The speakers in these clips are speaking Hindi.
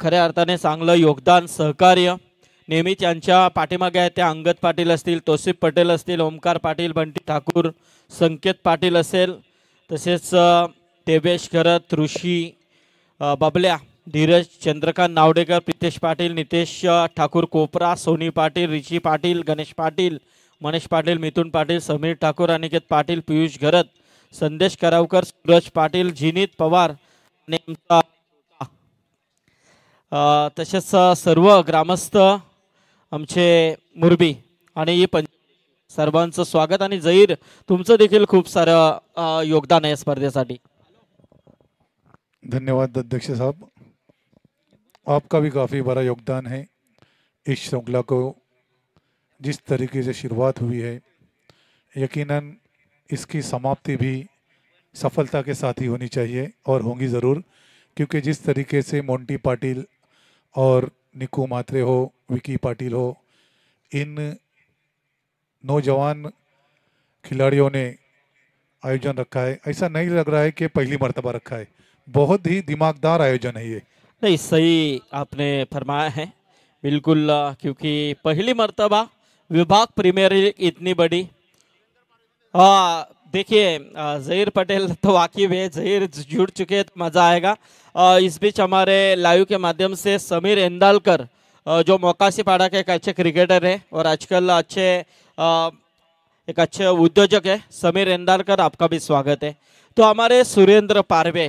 खऱ्या अर्थाने चांगलं योगदान सहकार्य नेहमी त्यांच्या पाठीमागे आहेत त्या अंगद पाटील असतील तोसिफ पटेल असतील ओमकार पाटील बंटी ठाकूर संकेत पाटील असेल तसेच देवेश खरत ऋषी बबल्या धीरज चंद्रकांत नावडेकर प्रितेश पाटील नितेश ठाकूर कोपरा सोनी पाटील रिची पाटील गणेश पाटील मनेश पाटील मिथून पाटील समीर ठाकूर अनिकेत पाटील पियुष घरत संदेश करावकर सूरज पाटील जिनीत पवार आणि तशेंच सर्व ग्रामस्थ आमचे मुरबी आणि ही सर्वांचं स्वागत आणि जहीर तुमचं देखील खूप सारं योगदान आहे स्पर्धेसाठी धन्यवाद अध्यक्ष साहब आपका भी काफ़ी बड़ा योगदान है इस श्रृंखला को जिस तरीके से शुरुआत हुई है यकीनन इसकी समाप्ति भी सफलता के साथ ही होनी चाहिए और होंगी ज़रूर क्योंकि जिस तरीके से मोंटी पाटिल और निकू मात्रे हो विकी पाटिल हो इन नौजवान खिलाड़ियों ने आयोजन रखा है ऐसा नहीं लग रहा है कि पहली मरतबा रखा है बहुत ही दिमागदार आयोजन है ये नहीं सही आपने फरमाया है बिल्कुल क्योंकि पहली मरतबा विभाग प्रीमियर लीग इतनी बड़ी देखिए जहीर पटेल तो वाकिफ है जहीर जुड़ चुके हैं तो मज़ा आएगा इस बीच हमारे लाइव के माध्यम से समीर इंदालकर जो पाड़ा के एक अच्छे क्रिकेटर है और आजकल अच्छे एक अच्छे उद्योजक है समीर इंदालकर आपका भी स्वागत है तो हमारे सुरेंद्र पारवे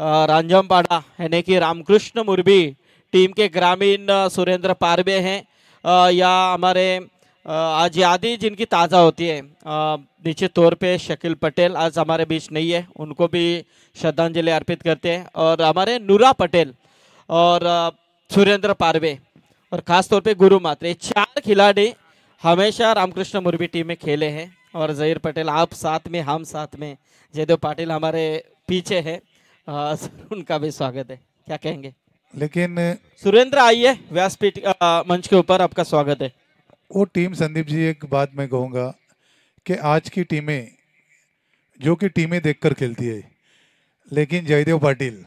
पाड़ा यानी कि रामकृष्ण मुरबी टीम के ग्रामीण सुरेंद्र पारवे हैं या हमारे आज यादें जिनकी ताज़ा होती है निश्चित तौर पे शकील पटेल आज हमारे बीच नहीं है उनको भी श्रद्धांजलि अर्पित करते हैं और हमारे नूरा पटेल और सुरेंद्र पारवे और ख़ास तौर पे गुरु मात्रे चार खिलाड़ी हमेशा रामकृष्ण मुरबी टीम में खेले हैं और जहीर पटेल आप साथ में हम साथ में जयदेव पाटिल हमारे पीछे है उनका भी स्वागत है क्या कहेंगे लेकिन सुरेंद्र आइए व्यासपीठ मंच के ऊपर आपका स्वागत है वो टीम संदीप जी एक बात मैं कहूँगा कि आज की टीमें जो कि टीमें देखकर खेलती है लेकिन जयदेव पाटिल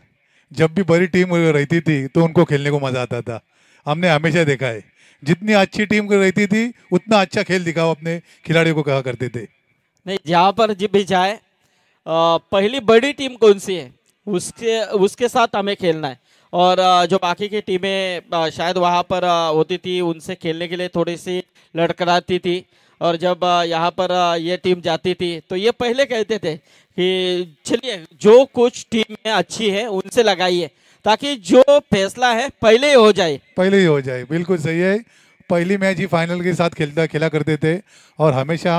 जब भी बड़ी टीम रहती थी तो उनको खेलने को मज़ा आता था हमने हमेशा देखा है जितनी अच्छी टीम रहती थी उतना अच्छा खेल दिखाओ अपने खिलाड़ियों को कहा करते थे नहीं जहाँ पर जब भी जाए पहली बड़ी टीम कौन सी है उसके उसके साथ हमें खेलना है और जो बाकी की टीमें शायद वहाँ पर होती थी उनसे खेलने के लिए थोड़ी सी लड़कड़ाती थी और जब यहाँ पर ये टीम जाती थी तो ये पहले कहते थे कि चलिए जो कुछ टीम में अच्छी है उनसे लगाइए ताकि जो फैसला है पहले ही हो जाए पहले ही हो जाए बिल्कुल सही है पहली मैच ही फाइनल के साथ खेलता खेला करते थे और हमेशा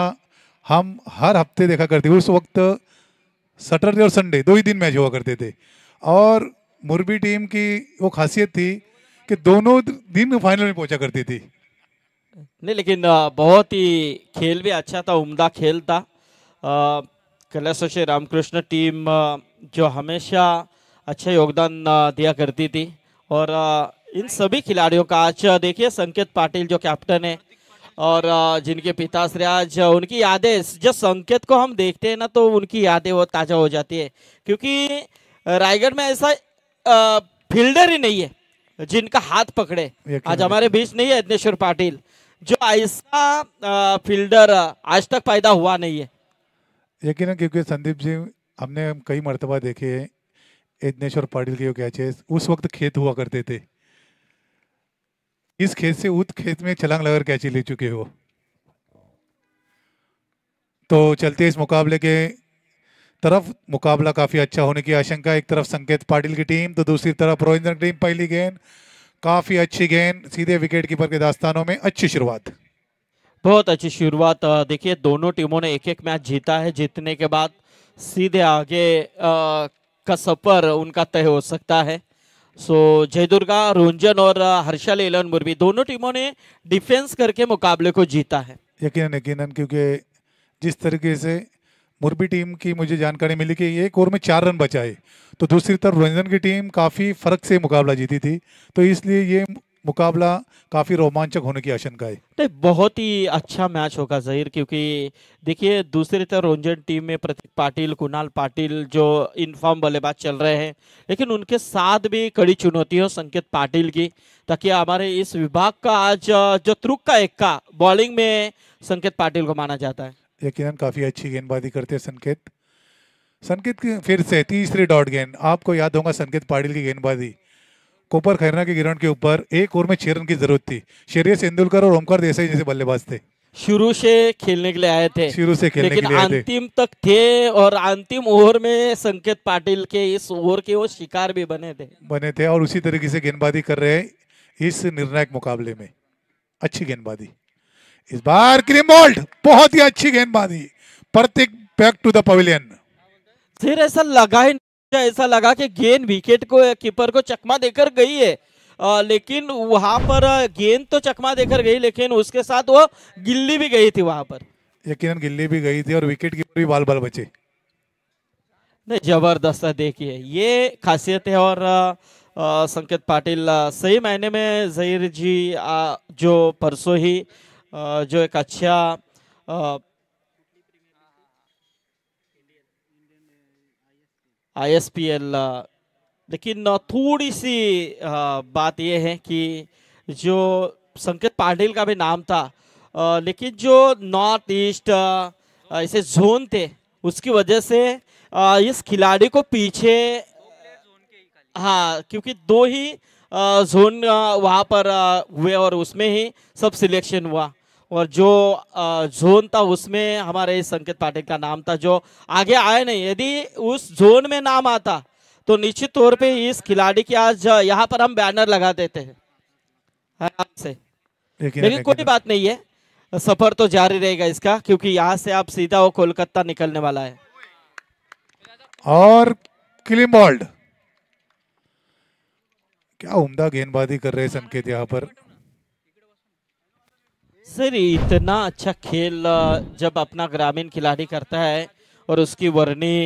हम हर हफ्ते देखा करते उस वक्त सैटरडे और संडे दो ही दिन मैच हुआ करते थे और मुरबी टीम की वो खासियत थी कि दोनों दिन फाइनल में पहुंचा करती थी नहीं लेकिन बहुत ही खेल भी अच्छा था उम्दा खेल था कलशोशी रामकृष्ण टीम जो हमेशा अच्छा योगदान दिया करती थी और इन सभी खिलाड़ियों का आज देखिए संकेत पाटिल जो कैप्टन है और जिनके श्री आज उनकी यादें जब संकेत को हम देखते हैं ना तो उनकी यादें वो ताज़ा हो जाती है क्योंकि रायगढ़ में ऐसा फील्डर ही नहीं है जिनका हाथ पकड़े आज हमारे बीच नहीं है यज्ञेश्वर पाटिल जो ऐसा फील्डर आज तक पैदा हुआ नहीं है यकीन क्योंकि संदीप जी हमने कई मरतबा देखे हैं यज्ञेश्वर पाटिल के कैचेस उस वक्त खेत हुआ करते थे इस खेत से उस खेत में छलांग लगाकर कैची ले चुके हो तो चलते इस मुकाबले के तरफ मुकाबला काफ़ी अच्छा होने की आशंका एक तरफ संकेत पाटिल की टीम तो दूसरी तरफ रोहिंद्र टीम पहली गेंद काफ़ी अच्छी गेंद सीधे विकेट कीपर के दास्तानों में अच्छी शुरुआत बहुत अच्छी शुरुआत देखिए दोनों टीमों ने एक एक मैच जीता है जीतने के बाद सीधे आगे का सफर उनका तय हो सकता है सो जय दुर्गा रोंजन और हर्षल एलन मुर्मी दोनों टीमों ने डिफेंस करके मुकाबले को जीता है यकीन यकीन क्योंकि जिस तरीके से मुरबी टीम की मुझे जानकारी मिली कि एक ओवर में चार रन बचाए तो दूसरी तरफ रंजन की टीम काफ़ी फ़र्क से मुकाबला जीती थी तो इसलिए ये मुकाबला काफ़ी रोमांचक होने की आशंका है नहीं बहुत ही अच्छा मैच होगा जहीर क्योंकि देखिए दूसरी तरफ रोंजन टीम में प्रतीक पाटिल कुणाल पाटिल जो इनफॉर्म बल्लेबाज चल रहे हैं लेकिन उनके साथ भी कड़ी चुनौती हो संकेत पाटिल की ताकि हमारे इस विभाग का आज जो त्रुक का एक का बॉलिंग में संकेत पाटिल को माना जाता है यकीनन काफ़ी अच्छी गेंदबाजी करते हैं संकेत संकेत की फिर से तीसरी डॉट गेंद आपको याद होगा संकेत पाटिल की गेंदबाजी कोपर खैरना के गिरण के ऊपर एक ओवर में छह रन की जरूरत थी शेरिय सेंदुलकर और ओमकार देसाई जैसे बल्लेबाज थे शुरू से खेलने के लिए आए थे शुरू से खेलने लेकिन के लिए अंतिम तक थे और अंतिम ओवर में संकेत पाटिल के इस ओवर के वो शिकार भी बने थे बने थे और उसी तरीके से गेंदबाजी कर रहे हैं इस निर्णायक मुकाबले में अच्छी गेंदबाजी इस बार क्रीमबोल्ट बहुत ही अच्छी गेंदबाजी Pratik back to the pavilion फिर ऐसा लगा ही ऐसा लगा कि गेंद विकेट को कीपर को चकमा देकर गई है आ, लेकिन वहां पर गेंद तो चकमा देकर गई लेकिन उसके साथ वो गिल्ली भी गई थी वहां पर यकीन गिल्ली भी गई थी और विकेट कीपर भी बाल बाल बचे नहीं जबरदस्त है देखिए ये खासियत है और आ, संकेत पाटिल सही मायने में जहीर जी आ, जो परसों ही जो एक अच्छा एल लेकिन थोड़ी सी बात यह है कि जो संकेत पाटिल का भी नाम था लेकिन जो नॉर्थ ईस्ट ऐसे जोन थे उसकी वजह से इस खिलाड़ी को पीछे हाँ क्योंकि दो ही जोन वहाँ पर हुए और उसमें ही सब सिलेक्शन हुआ और जो जोन था उसमें हमारे संकेत पाटिल का नाम था जो आगे आए नहीं यदि उस जोन में नाम आता तो निश्चित तौर पे इस खिलाड़ी की आज यहाँ पर हम बैनर लगा देते हैं हाँ, आपसे लेकिन कोई बात नहीं है सफर तो जारी रहेगा इसका क्योंकि यहाँ से आप सीधा वो कोलकाता निकलने वाला है और क्या उम्दा गेंदबाजी कर रहे संकेत यहाँ पर सर इतना अच्छा खेल जब अपना ग्रामीण खिलाड़ी करता है और उसकी वर्णी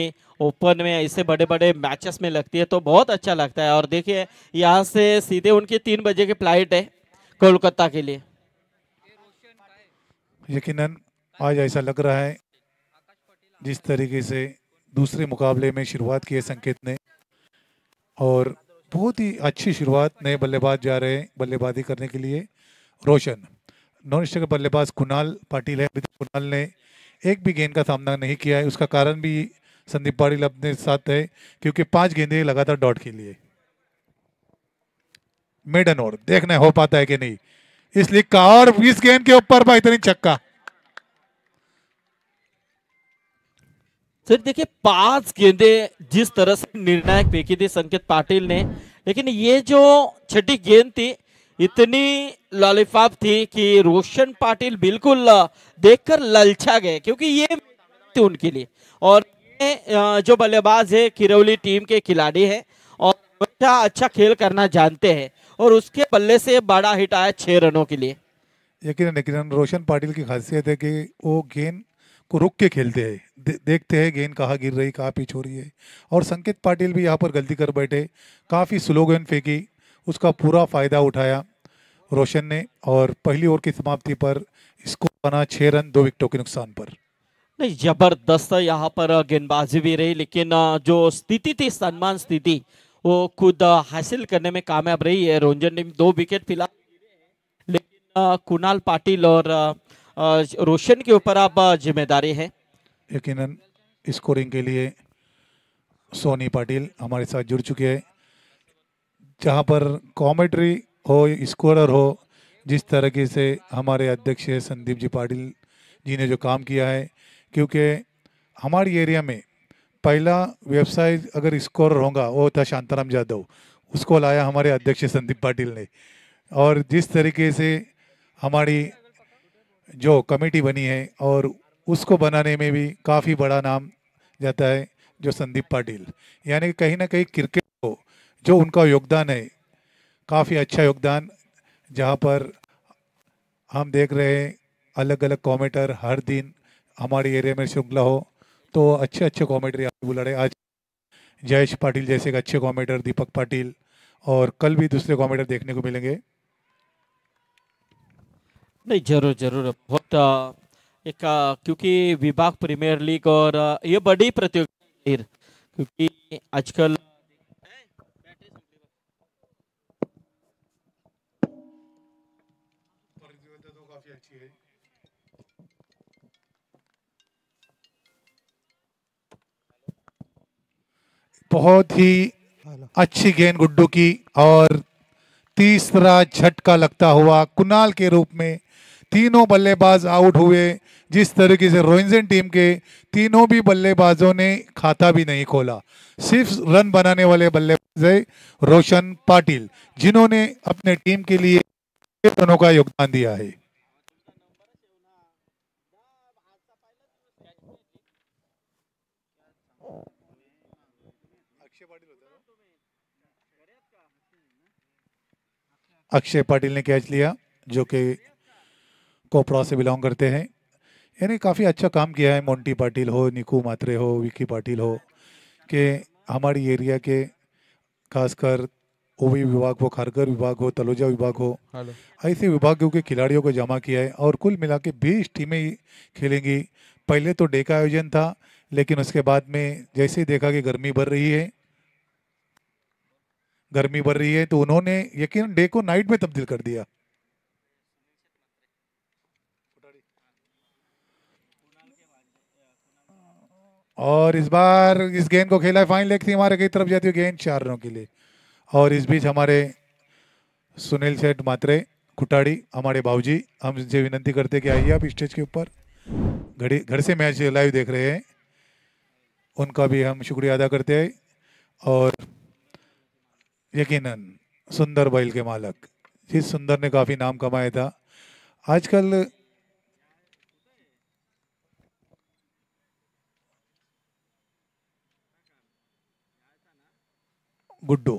ओपन में ऐसे बड़े बड़े मैचेस में लगती है तो बहुत अच्छा लगता है और देखिए यहाँ से सीधे उनके तीन बजे के फ्लाइट है कोलकाता के लिए यकीनन आज ऐसा लग रहा है जिस तरीके से दूसरे मुकाबले में शुरुआत की है संकेत ने और बहुत ही अच्छी शुरुआत नए बल्लेबाज जा रहे हैं बल्लेबाजी करने के लिए रोशन नॉन स्ट्राइकर बल्लेबाज कुणाल पाटिल है कुणाल ने एक भी गेंद का सामना नहीं किया है उसका कारण भी संदीप पाटिल अपने साथ है क्योंकि पांच गेंदे लगातार डॉट के लिए मेडन और देखना हो पाता है कि नहीं इसलिए का और बीस गेंद के ऊपर भाई इतनी छक्का सर देखिए पांच गेंदे जिस तरह से निर्णायक फेंकी थी संकेत पाटिल ने लेकिन ये जो छठी गेंद थी इतनी लॉलीपॉप थी कि रोशन पाटिल बिल्कुल देखकर ललचा गए क्योंकि ये उनके लिए और जो बल्लेबाज है किरौली टीम के खिलाड़ी है और अच्छा अच्छा खेल करना जानते हैं और उसके बल्ले से बड़ा हिट आया छः रनों के लिए यकीन यकीन रोशन पाटिल की खासियत है कि वो गेंद को रुक के खेलते हैं दे, देखते हैं गेंद कहाँ गिर रही कहाँ पीछ हो रही है और संकेत पाटिल भी यहाँ पर गलती कर बैठे काफ़ी स्लो गेंद फेंकी उसका पूरा फ़ायदा उठाया रोशन ने और पहली ओवर की समाप्ति पर इसको बना छः रन दो विकेटों के नुकसान पर नहीं जबरदस्त यहाँ पर गेंदबाजी भी रही लेकिन जो स्थिति थी सम्मान स्थिति वो खुद हासिल करने में कामयाब रही है रोंजन ने दो विकेट फिलहाल लेकिन कुणाल पाटिल और रोशन के ऊपर अब जिम्मेदारी है यकीन स्कोरिंग के लिए सोनी पाटिल हमारे साथ जुड़ चुके हैं जहाँ पर कॉमेंट्री हो स्कोरर हो जिस तरीके से हमारे अध्यक्ष संदीप जी पाटिल जी ने जो काम किया है क्योंकि हमारे एरिया में पहला व्यवसाय अगर स्कोरर होगा वो था शांताराम यादव उसको लाया हमारे अध्यक्ष संदीप पाटिल ने और जिस तरीके से हमारी जो कमेटी बनी है और उसको बनाने में भी काफ़ी बड़ा नाम जाता है जो संदीप पाटिल यानी कहीं ना कहीं क्रिकेट को जो उनका योगदान है काफ़ी अच्छा योगदान जहाँ पर हम देख रहे हैं अलग अलग कॉमेटर हर दिन हमारे एरिया में श्रृंखला हो तो अच्छे अच्छे कॉमेटर यहाँ बुला रहे आज जयेश पाटिल जैसे एक अच्छे कॉमेटर दीपक पाटिल और कल भी दूसरे कॉमेटर देखने को मिलेंगे नहीं जरूर जरूर बहुत एक क्योंकि विभाग प्रीमियर लीग और ये बड़ी प्रतियोगिता क्योंकि आजकल बहुत ही अच्छी गेंद गुड्डू की और तीसरा झटका लगता हुआ कुनाल के रूप में तीनों बल्लेबाज आउट हुए जिस तरीके से रोइन टीम के तीनों भी बल्लेबाजों ने खाता भी नहीं खोला सिर्फ रन बनाने वाले बल्लेबाज है रोशन पाटिल जिन्होंने अपने टीम के लिए रनों का योगदान दिया है अक्षय पाटिल ने कैच लिया जो कि कोपड़ा से बिलोंग करते हैं यानी काफ़ी अच्छा काम किया है मोंटी पाटिल हो निकू मात्रे हो विकी पाटिल हो कि हमारी एरिया के खासकर ओवी विभाग हो खारगर विभाग हो तलोजा विभाग हो ऐसे विभागों के खिलाड़ियों को जमा किया है और कुल मिला के बीस टीमें खेलेंगी पहले तो डे का आयोजन था लेकिन उसके बाद में जैसे ही देखा कि गर्मी बढ़ रही है गर्मी बढ़ रही है तो उन्होंने यकीन डे को नाइट में तब्दील कर दिया और इस बार इस गेंद को खेला है फाइन लेग थी हमारे कई तरफ जाती है गेंद चार रनों के लिए और इस बीच हमारे सुनील सेठ मात्रे कुटाड़ी हमारे बाबूजी हम इनसे विनती करते कि आइए आप स्टेज के ऊपर घड़ी घर से मैच लाइव देख रहे हैं उनका भी हम शुक्रिया अदा करते हैं और यकीनन सुंदर बैल के मालक जिस सुंदर ने काफ़ी नाम कमाया था आजकल गुड्डो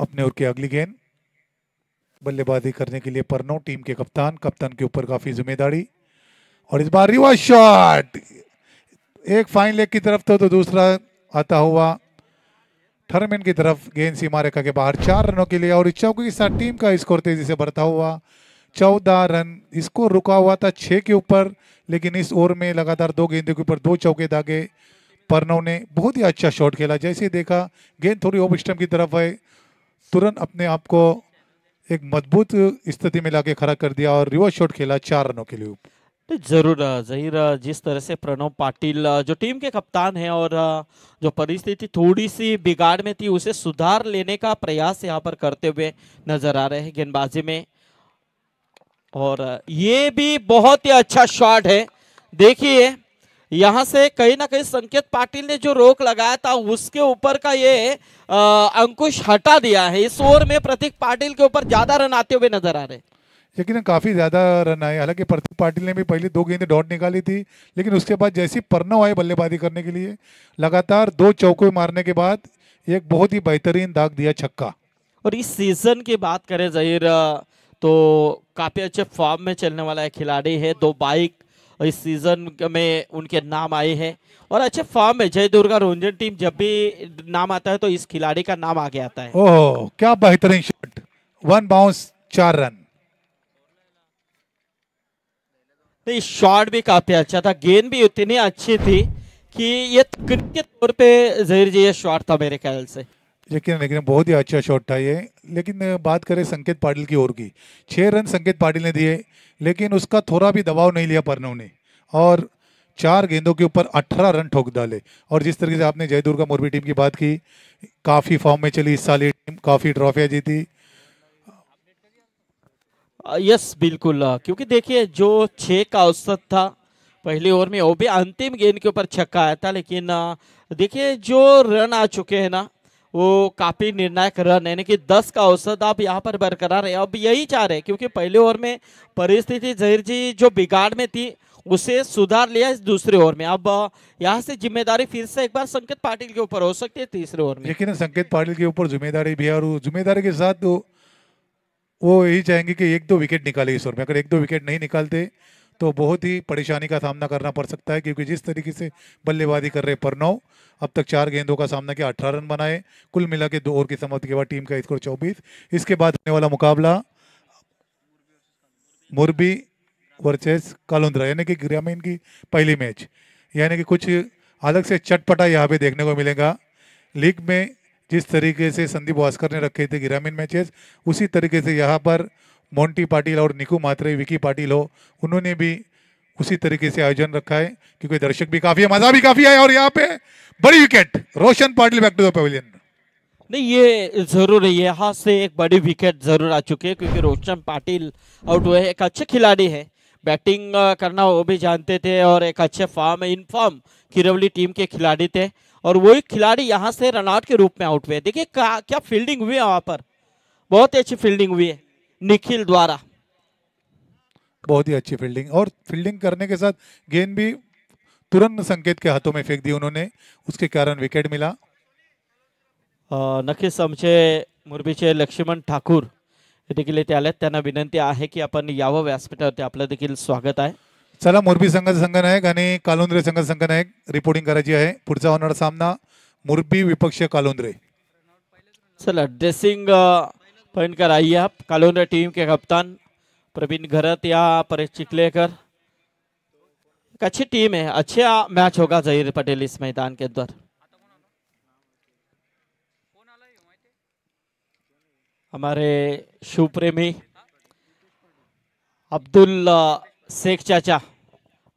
अपने और की अगली गेंद बल्लेबाजी करने के लिए परनो टीम के कप्तान कप्तान के ऊपर काफी जिम्मेदारी और इस बार रिवर्स शॉट एक फाइन लेग की तरफ था तो, तो दूसरा आता हुआ थर्मिन की तरफ गेंद सीमा रेखा के बाहर चार रनों के लिए और इस चौकी के साथ टीम का स्कोर तेजी से बढ़ता हुआ चौदह रन इसको रुका हुआ था छः के ऊपर लेकिन इस ओवर में लगातार दो गेंदों के ऊपर दो चौके दागे परनों ने बहुत ही अच्छा शॉट खेला जैसे देखा गेंद थोड़ी ओप स्टम्प की तरफ है तुरंत अपने आप को एक मजबूत स्थिति में लाके खड़ा कर दिया और रिवर्स शॉट खेला चार रनों के लिए ऊपर तो जरूर जहीर जिस तरह से प्रणव पाटिल जो टीम के कप्तान हैं और जो परिस्थिति थोड़ी सी बिगाड़ में थी उसे सुधार लेने का प्रयास यहाँ पर करते हुए नजर आ रहे हैं गेंदबाजी में और ये भी बहुत ही अच्छा शॉट है देखिए यहाँ से कहीं ना कहीं संकेत पाटिल ने जो रोक लगाया था उसके ऊपर का ये अंकुश हटा दिया है इस ओवर में प्रतीक पाटिल के ऊपर ज्यादा रन आते हुए नजर आ रहे हैं यकीन काफ़ी ज़्यादा रन आए हालांकि प्रदीप पाटिल ने भी पहले दो गेंदें डॉट निकाली थी लेकिन उसके बाद जैसी परनव आए बल्लेबाजी करने के लिए लगातार दो चौके मारने के बाद एक बहुत ही बेहतरीन दाग दिया छक्का और इस सीजन की बात करें जहीर तो काफ़ी अच्छे फॉर्म में चलने वाला खिलाड़ी है दो बाइक इस सीजन में उनके नाम आए हैं और अच्छे फॉर्म में जय दुर्गा रोंजन टीम जब भी नाम आता है तो इस खिलाड़ी का नाम आगे आता है ओह क्या बेहतरीन शॉट वन बाउंस चार रन नहीं शॉट भी काफ़ी अच्छा था गेंद भी उतनी अच्छी थी कि ये क्रिकेट के तौर पे जहिर जी ये शॉट था मेरे ख्याल से लेकिन लेकिन बहुत ही अच्छा शॉट था ये लेकिन बात करें संकेत पाटिल की ओर की छः रन संकेत पाटिल ने दिए लेकिन उसका थोड़ा भी दबाव नहीं लिया परनव ने और चार गेंदों के ऊपर अठारह रन ठोक डाले और जिस तरीके से आपने जयदुर्गा मुरबी टीम की बात की काफ़ी फॉर्म में चली इस साल ये टीम काफ़ी ट्रॉफियाँ जीती यस बिल्कुल क्योंकि देखिए जो छः का औसत था पहले ओवर में वो भी अंतिम गेंद के ऊपर छक्का आया था लेकिन देखिए जो रन आ चुके हैं ना वो काफ़ी निर्णायक रन यानी कि 10 का औसत आप यहाँ पर बरकरार है अब यही चाह रहे क्योंकि पहले ओवर में परिस्थिति जहिर जी जो बिगाड़ में थी उसे सुधार लिया इस दूसरे ओवर में अब यहाँ से जिम्मेदारी फिर से एक बार संकेत पाटिल के ऊपर हो सकती है तीसरे ओवर में लेकिन संकेत पाटिल के ऊपर जिम्मेदारी भी और जिम्मेदारी के साथ तो वो यही चाहेंगे कि एक दो विकेट निकाले इस ओवर में अगर एक दो विकेट नहीं निकालते तो बहुत ही परेशानी का सामना करना पड़ सकता है क्योंकि जिस तरीके से बल्लेबाजी कर रहे परनौ अब तक चार गेंदों का सामना किया अठारह रन बनाए कुल मिला के दो ओवर की समाप्ति के बाद टीम का स्कोर चौबीस इसके बाद होने वाला मुकाबला मुरबी वर्चेस कालुंद्रा यानी कि ग्रामीण की पहली मैच यानी कि कुछ अलग से चटपटा यहाँ पे देखने को मिलेगा लीग में जिस तरीके से संदीप भास्कर ने रखे थे ग्रामीण मैचेस उसी तरीके से यहाँ पर मोंटी पाटिल और निकू मात्रे विकी पाटिल हो उन्होंने भी उसी तरीके से आयोजन रखा है क्योंकि दर्शक भी काफी है मजा भी काफी है और यहाँ पे बड़ी wicket Roshan Patil back to the नहीं ये जरूर है यहाँ से एक बड़ी विकेट जरूर आ चुकी है क्योंकि रोशन पाटिल आउट हुए एक अच्छे खिलाड़ी है बैटिंग करना वो भी जानते थे और एक अच्छे form in form Kirawali team के खिलाड़ी थे और वही खिलाड़ी यहाँ से रनआउट के रूप में आउट हुए देखिए क्या फील्डिंग हुई है वहाँ पर बहुत ही अच्छी फील्डिंग हुई है निखिल द्वारा बहुत ही अच्छी फील्डिंग और फील्डिंग करने के साथ गेंद भी तुरंत संकेत के हाथों में फेंक दी उन्होंने उसके कारण विकेट मिला नक्कीच आमचे मुरबीचे लक्ष्मण ठाकुर हे विनंती है कि अपन यावं व्यासपीठा अपना देखील स्वागत है चला मोरबी संघाच संघनायक आणि कालोंद्रे संघाचा संघनायक रिपोर्टिंग कराई है पुढचा होना सामना मोरबी विपक्ष कालोंद्रे चला ड्रेसिंग पॉइंट कर आइए आप कालोंद्रे टीम के कप्तान प्रवीण घरत या परेश चिखलेकर एक अच्छी टीम है अच्छा मैच होगा जहीर पटेल इस मैदान के अंदर हमारे प्रेमी अब्दुल्ला शेख चाचा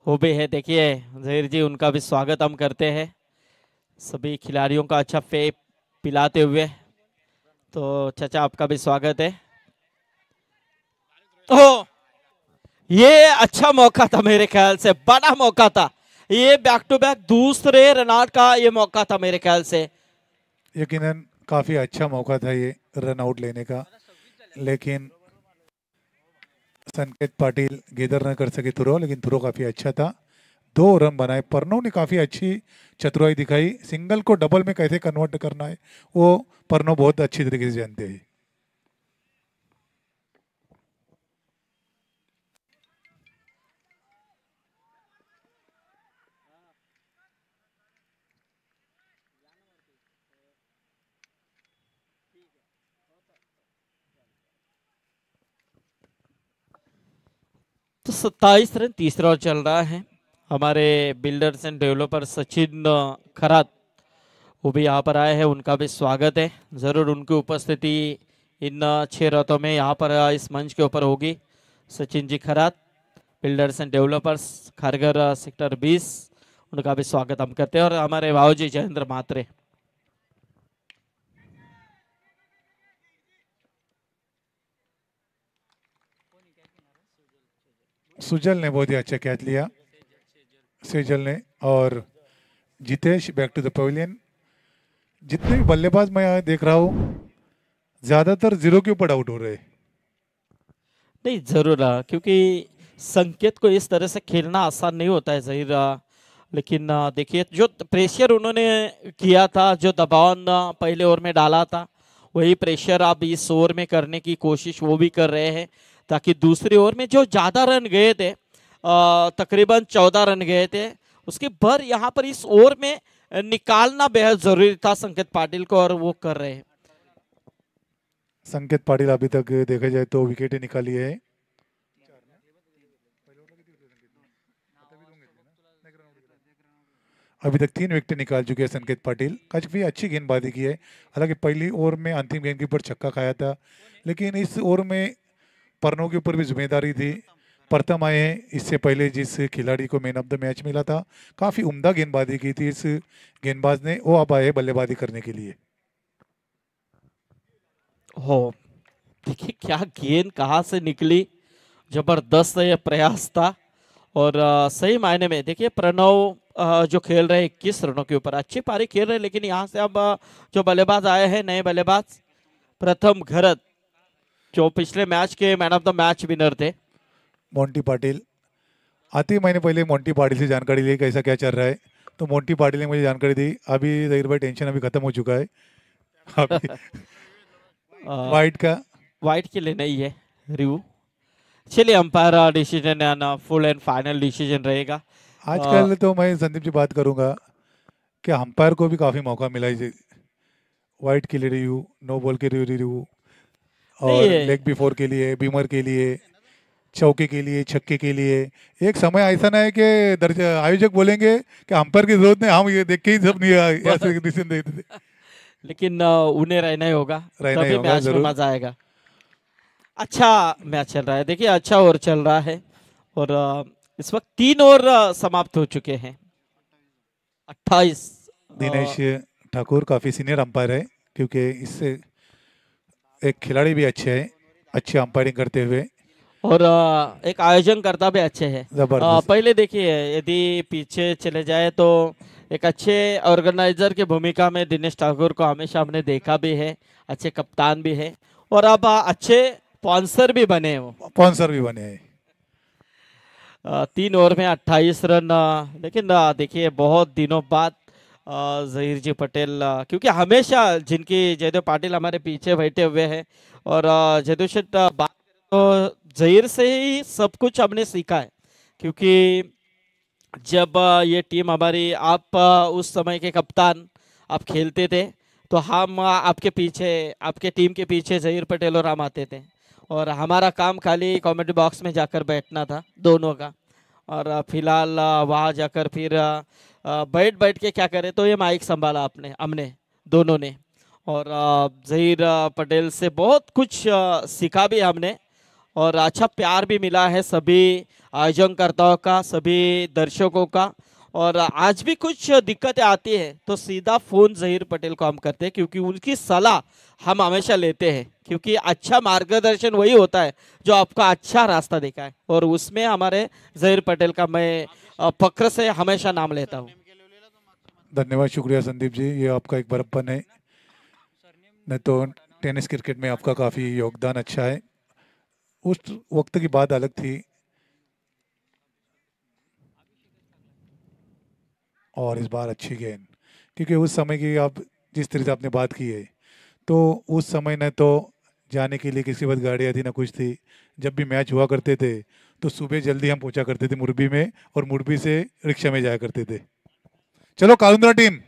वो भी है देखिए जहीर जी उनका भी स्वागत हम करते हैं सभी खिलाड़ियों का अच्छा पे पिलाते हुए तो चाचा आपका भी स्वागत है तो ये अच्छा मौका था मेरे ख्याल से बड़ा मौका था ये बैक टू बैक दूसरे रनआउट का ये मौका था मेरे ख्याल से यकीनन काफी अच्छा मौका था ये रनआउट लेने का लेकिन संकेत पाटिल गेदर न कर सके थ्रो लेकिन थ्रो काफ़ी अच्छा था दो रन बनाए परनों ने काफ़ी अच्छी चतुराई दिखाई सिंगल को डबल में कैसे कन्वर्ट करना है वो परनो बहुत अच्छी तरीके से जानते हैं तो सत्ताईस रन तीसरा चल रहा है हमारे builders and developer Sachin Kharat वो भी यहाँ पर आए हैं उनका भी स्वागत है ज़रूर उनकी उपस्थिति इन छः रथों में यहाँ पर इस मंच के ऊपर होगी Sachin ji Kharat builders and developers Kharghar sector 20 उनका भी स्वागत हम करते हैं और हमारे बाबू जी जयेंद्र मात्रे सुजल ने बहुत ही अच्छा कैच लिया सुजल ने और Jitesh back to the pavilion जितने भी बल्लेबाज मैं यहाँ देख रहा हूँ ज़्यादातर जीरो के ऊपर आउट हो रहे नहीं जरूर क्योंकि संकेत को इस तरह से खेलना आसान नहीं होता है जहीर लेकिन देखिए जो प्रेशर उन्होंने किया था जो दबाव पहले ओवर में डाला था वही प्रेशर आप इस ओवर में करने की कोशिश वो भी कर रहे हैं ताकि दूसरी ओवर में जो ज़्यादा रन गए थे तकरीबन चौदह रन गए थे उसके भर यहाँ पर इस ओवर में निकालना बेहद जरूरी था संकेत पाटिल को और वो कर रहे हैं संकेत पाटिल अभी तक देखा जाए तो विकेट निकाली है अभी तक तीन विकेट निकाल चुके हैं संकेत पाटिल काफी अच्छी गेंदबाजी की है हालांकि पहली ओवर में अंतिम गेंद के ऊपर छक्का खाया था लेकिन इस ओवर में परनों के ऊपर भी जिम्मेदारी थी प्रथम आए इससे पहले जिस खिलाड़ी को मैन ऑफ द मैच मिला था काफ़ी उम्दा गेंदबाजी की थी इस गेंदबाज ने वो अब आए बल्लेबाजी करने के लिए हो देखिए क्या गेंद कहाँ से निकली जबरदस्त यह प्रयास था और आ, सही मायने में देखिए प्रणव जो खेल रहे इक्कीस रनों के ऊपर अच्छी पारी खेल रहे लेकिन यहाँ से अब जो बल्लेबाज आए हैं नए बल्लेबाज प्रथम घरत जो पिछले मैच के man of the match winner थे मोंटी पाटिल आते ही मैंने पहले मोंटी पाटिल से जानकारी ली कैसा क्या चल रहा है तो मोंटी पाटिल ने मुझे जानकारी दी अभी जही भाई टेंशन अभी खत्म हो चुका है वाइट का वाइट के लिए नहीं है रिव्यू चलिए अंपायर डिसीजन आना फुल एंड फाइनल डिसीजन रहेगा आजकल तो मैं संदीप जी बात करूंगा कि अंपायर को भी काफ़ी मौका मिला है वाइट के लिए रिव्यू नो बॉल के रिव्यू रिव्यू और लेग बिफोर के लिए बीमर के लिए चौके के लिए छक्के के लिए एक समय ऐसा ना है कि आयोजक बोलेंगे कि अंपायर की जरूरत नहीं हम ये देख के ही सब नहीं डिसीजन देते थे लेकिन उन्हें रहना ही होगा रहना तभी मैच में मजा आएगा अच्छा मैच चल रहा है देखिए अच्छा ओवर चल रहा है और इस वक्त तीन ओवर समाप्त हो चुके हैं अट्ठाईस दिनेश ठाकुर काफी सीनियर अंपायर है क्योंकि इससे एक खिलाड़ी भी अच्छे हैं अच्छे अंपायरिंग करते हुए और एक आयोजन करता भी अच्छे है पहले देखिए यदि पीछे चले जाए तो एक अच्छे ऑर्गेनाइजर की भूमिका में दिनेश ठाकुर को हमेशा हमने देखा भी है अच्छे कप्तान भी है और अब अच्छे स्पॉन्सर भी बने वो स्पॉन्सर भी बने हैं तीन ओवर में 28 रन लेकिन देखिए बहुत दिनों बाद जहीर जी पटेल क्योंकि हमेशा जिनकी जयदेव पाटिल हमारे पीछे बैठे हुए हैं और जयदेव शेट बात तो जहीर से ही सब कुछ हमने सीखा है क्योंकि जब ये टीम हमारी आप उस समय के कप्तान आप खेलते थे तो हम आपके पीछे आपके टीम के पीछे जहीर पटेल और हम आते थे और हमारा काम खाली कॉमेडी बॉक्स में जाकर बैठना था दोनों का और फिलहाल वहाँ जाकर फिर बैठ बैठ के क्या करें तो ये माइक संभाला आपने हमने दोनों ने और जहीर पटेल से बहुत कुछ सीखा भी हमने और अच्छा प्यार भी मिला है सभी आयोजनकर्ताओं का सभी दर्शकों का और आज भी कुछ दिक्कतें आती हैं तो सीधा फ़ोन जहीर पटेल को हम करते हैं क्योंकि उनकी सलाह हम हमेशा लेते हैं क्योंकि अच्छा मार्गदर्शन वही होता है जो आपका अच्छा रास्ता दिखाए और उसमें हमारे जहीर पटेल का मैं फक्र से हमेशा नाम लेता हूँ धन्यवाद शुक्रिया संदीप जी ये आपका एक बरपन है नहीं तो टेनिस क्रिकेट में आपका काफ़ी योगदान अच्छा है उस वक्त की बात अलग थी और इस बार अच्छी गेंद क्योंकि उस समय की आप जिस तरीके से आपने बात की है तो उस समय न तो जाने के लिए किसी बात गाड़ियाँ थी ना कुछ थी जब भी मैच हुआ करते थे तो सुबह जल्दी हम पहुँचा करते थे मुरबी में और मुरबी से रिक्शा में जाया करते थे चलो Kalundra team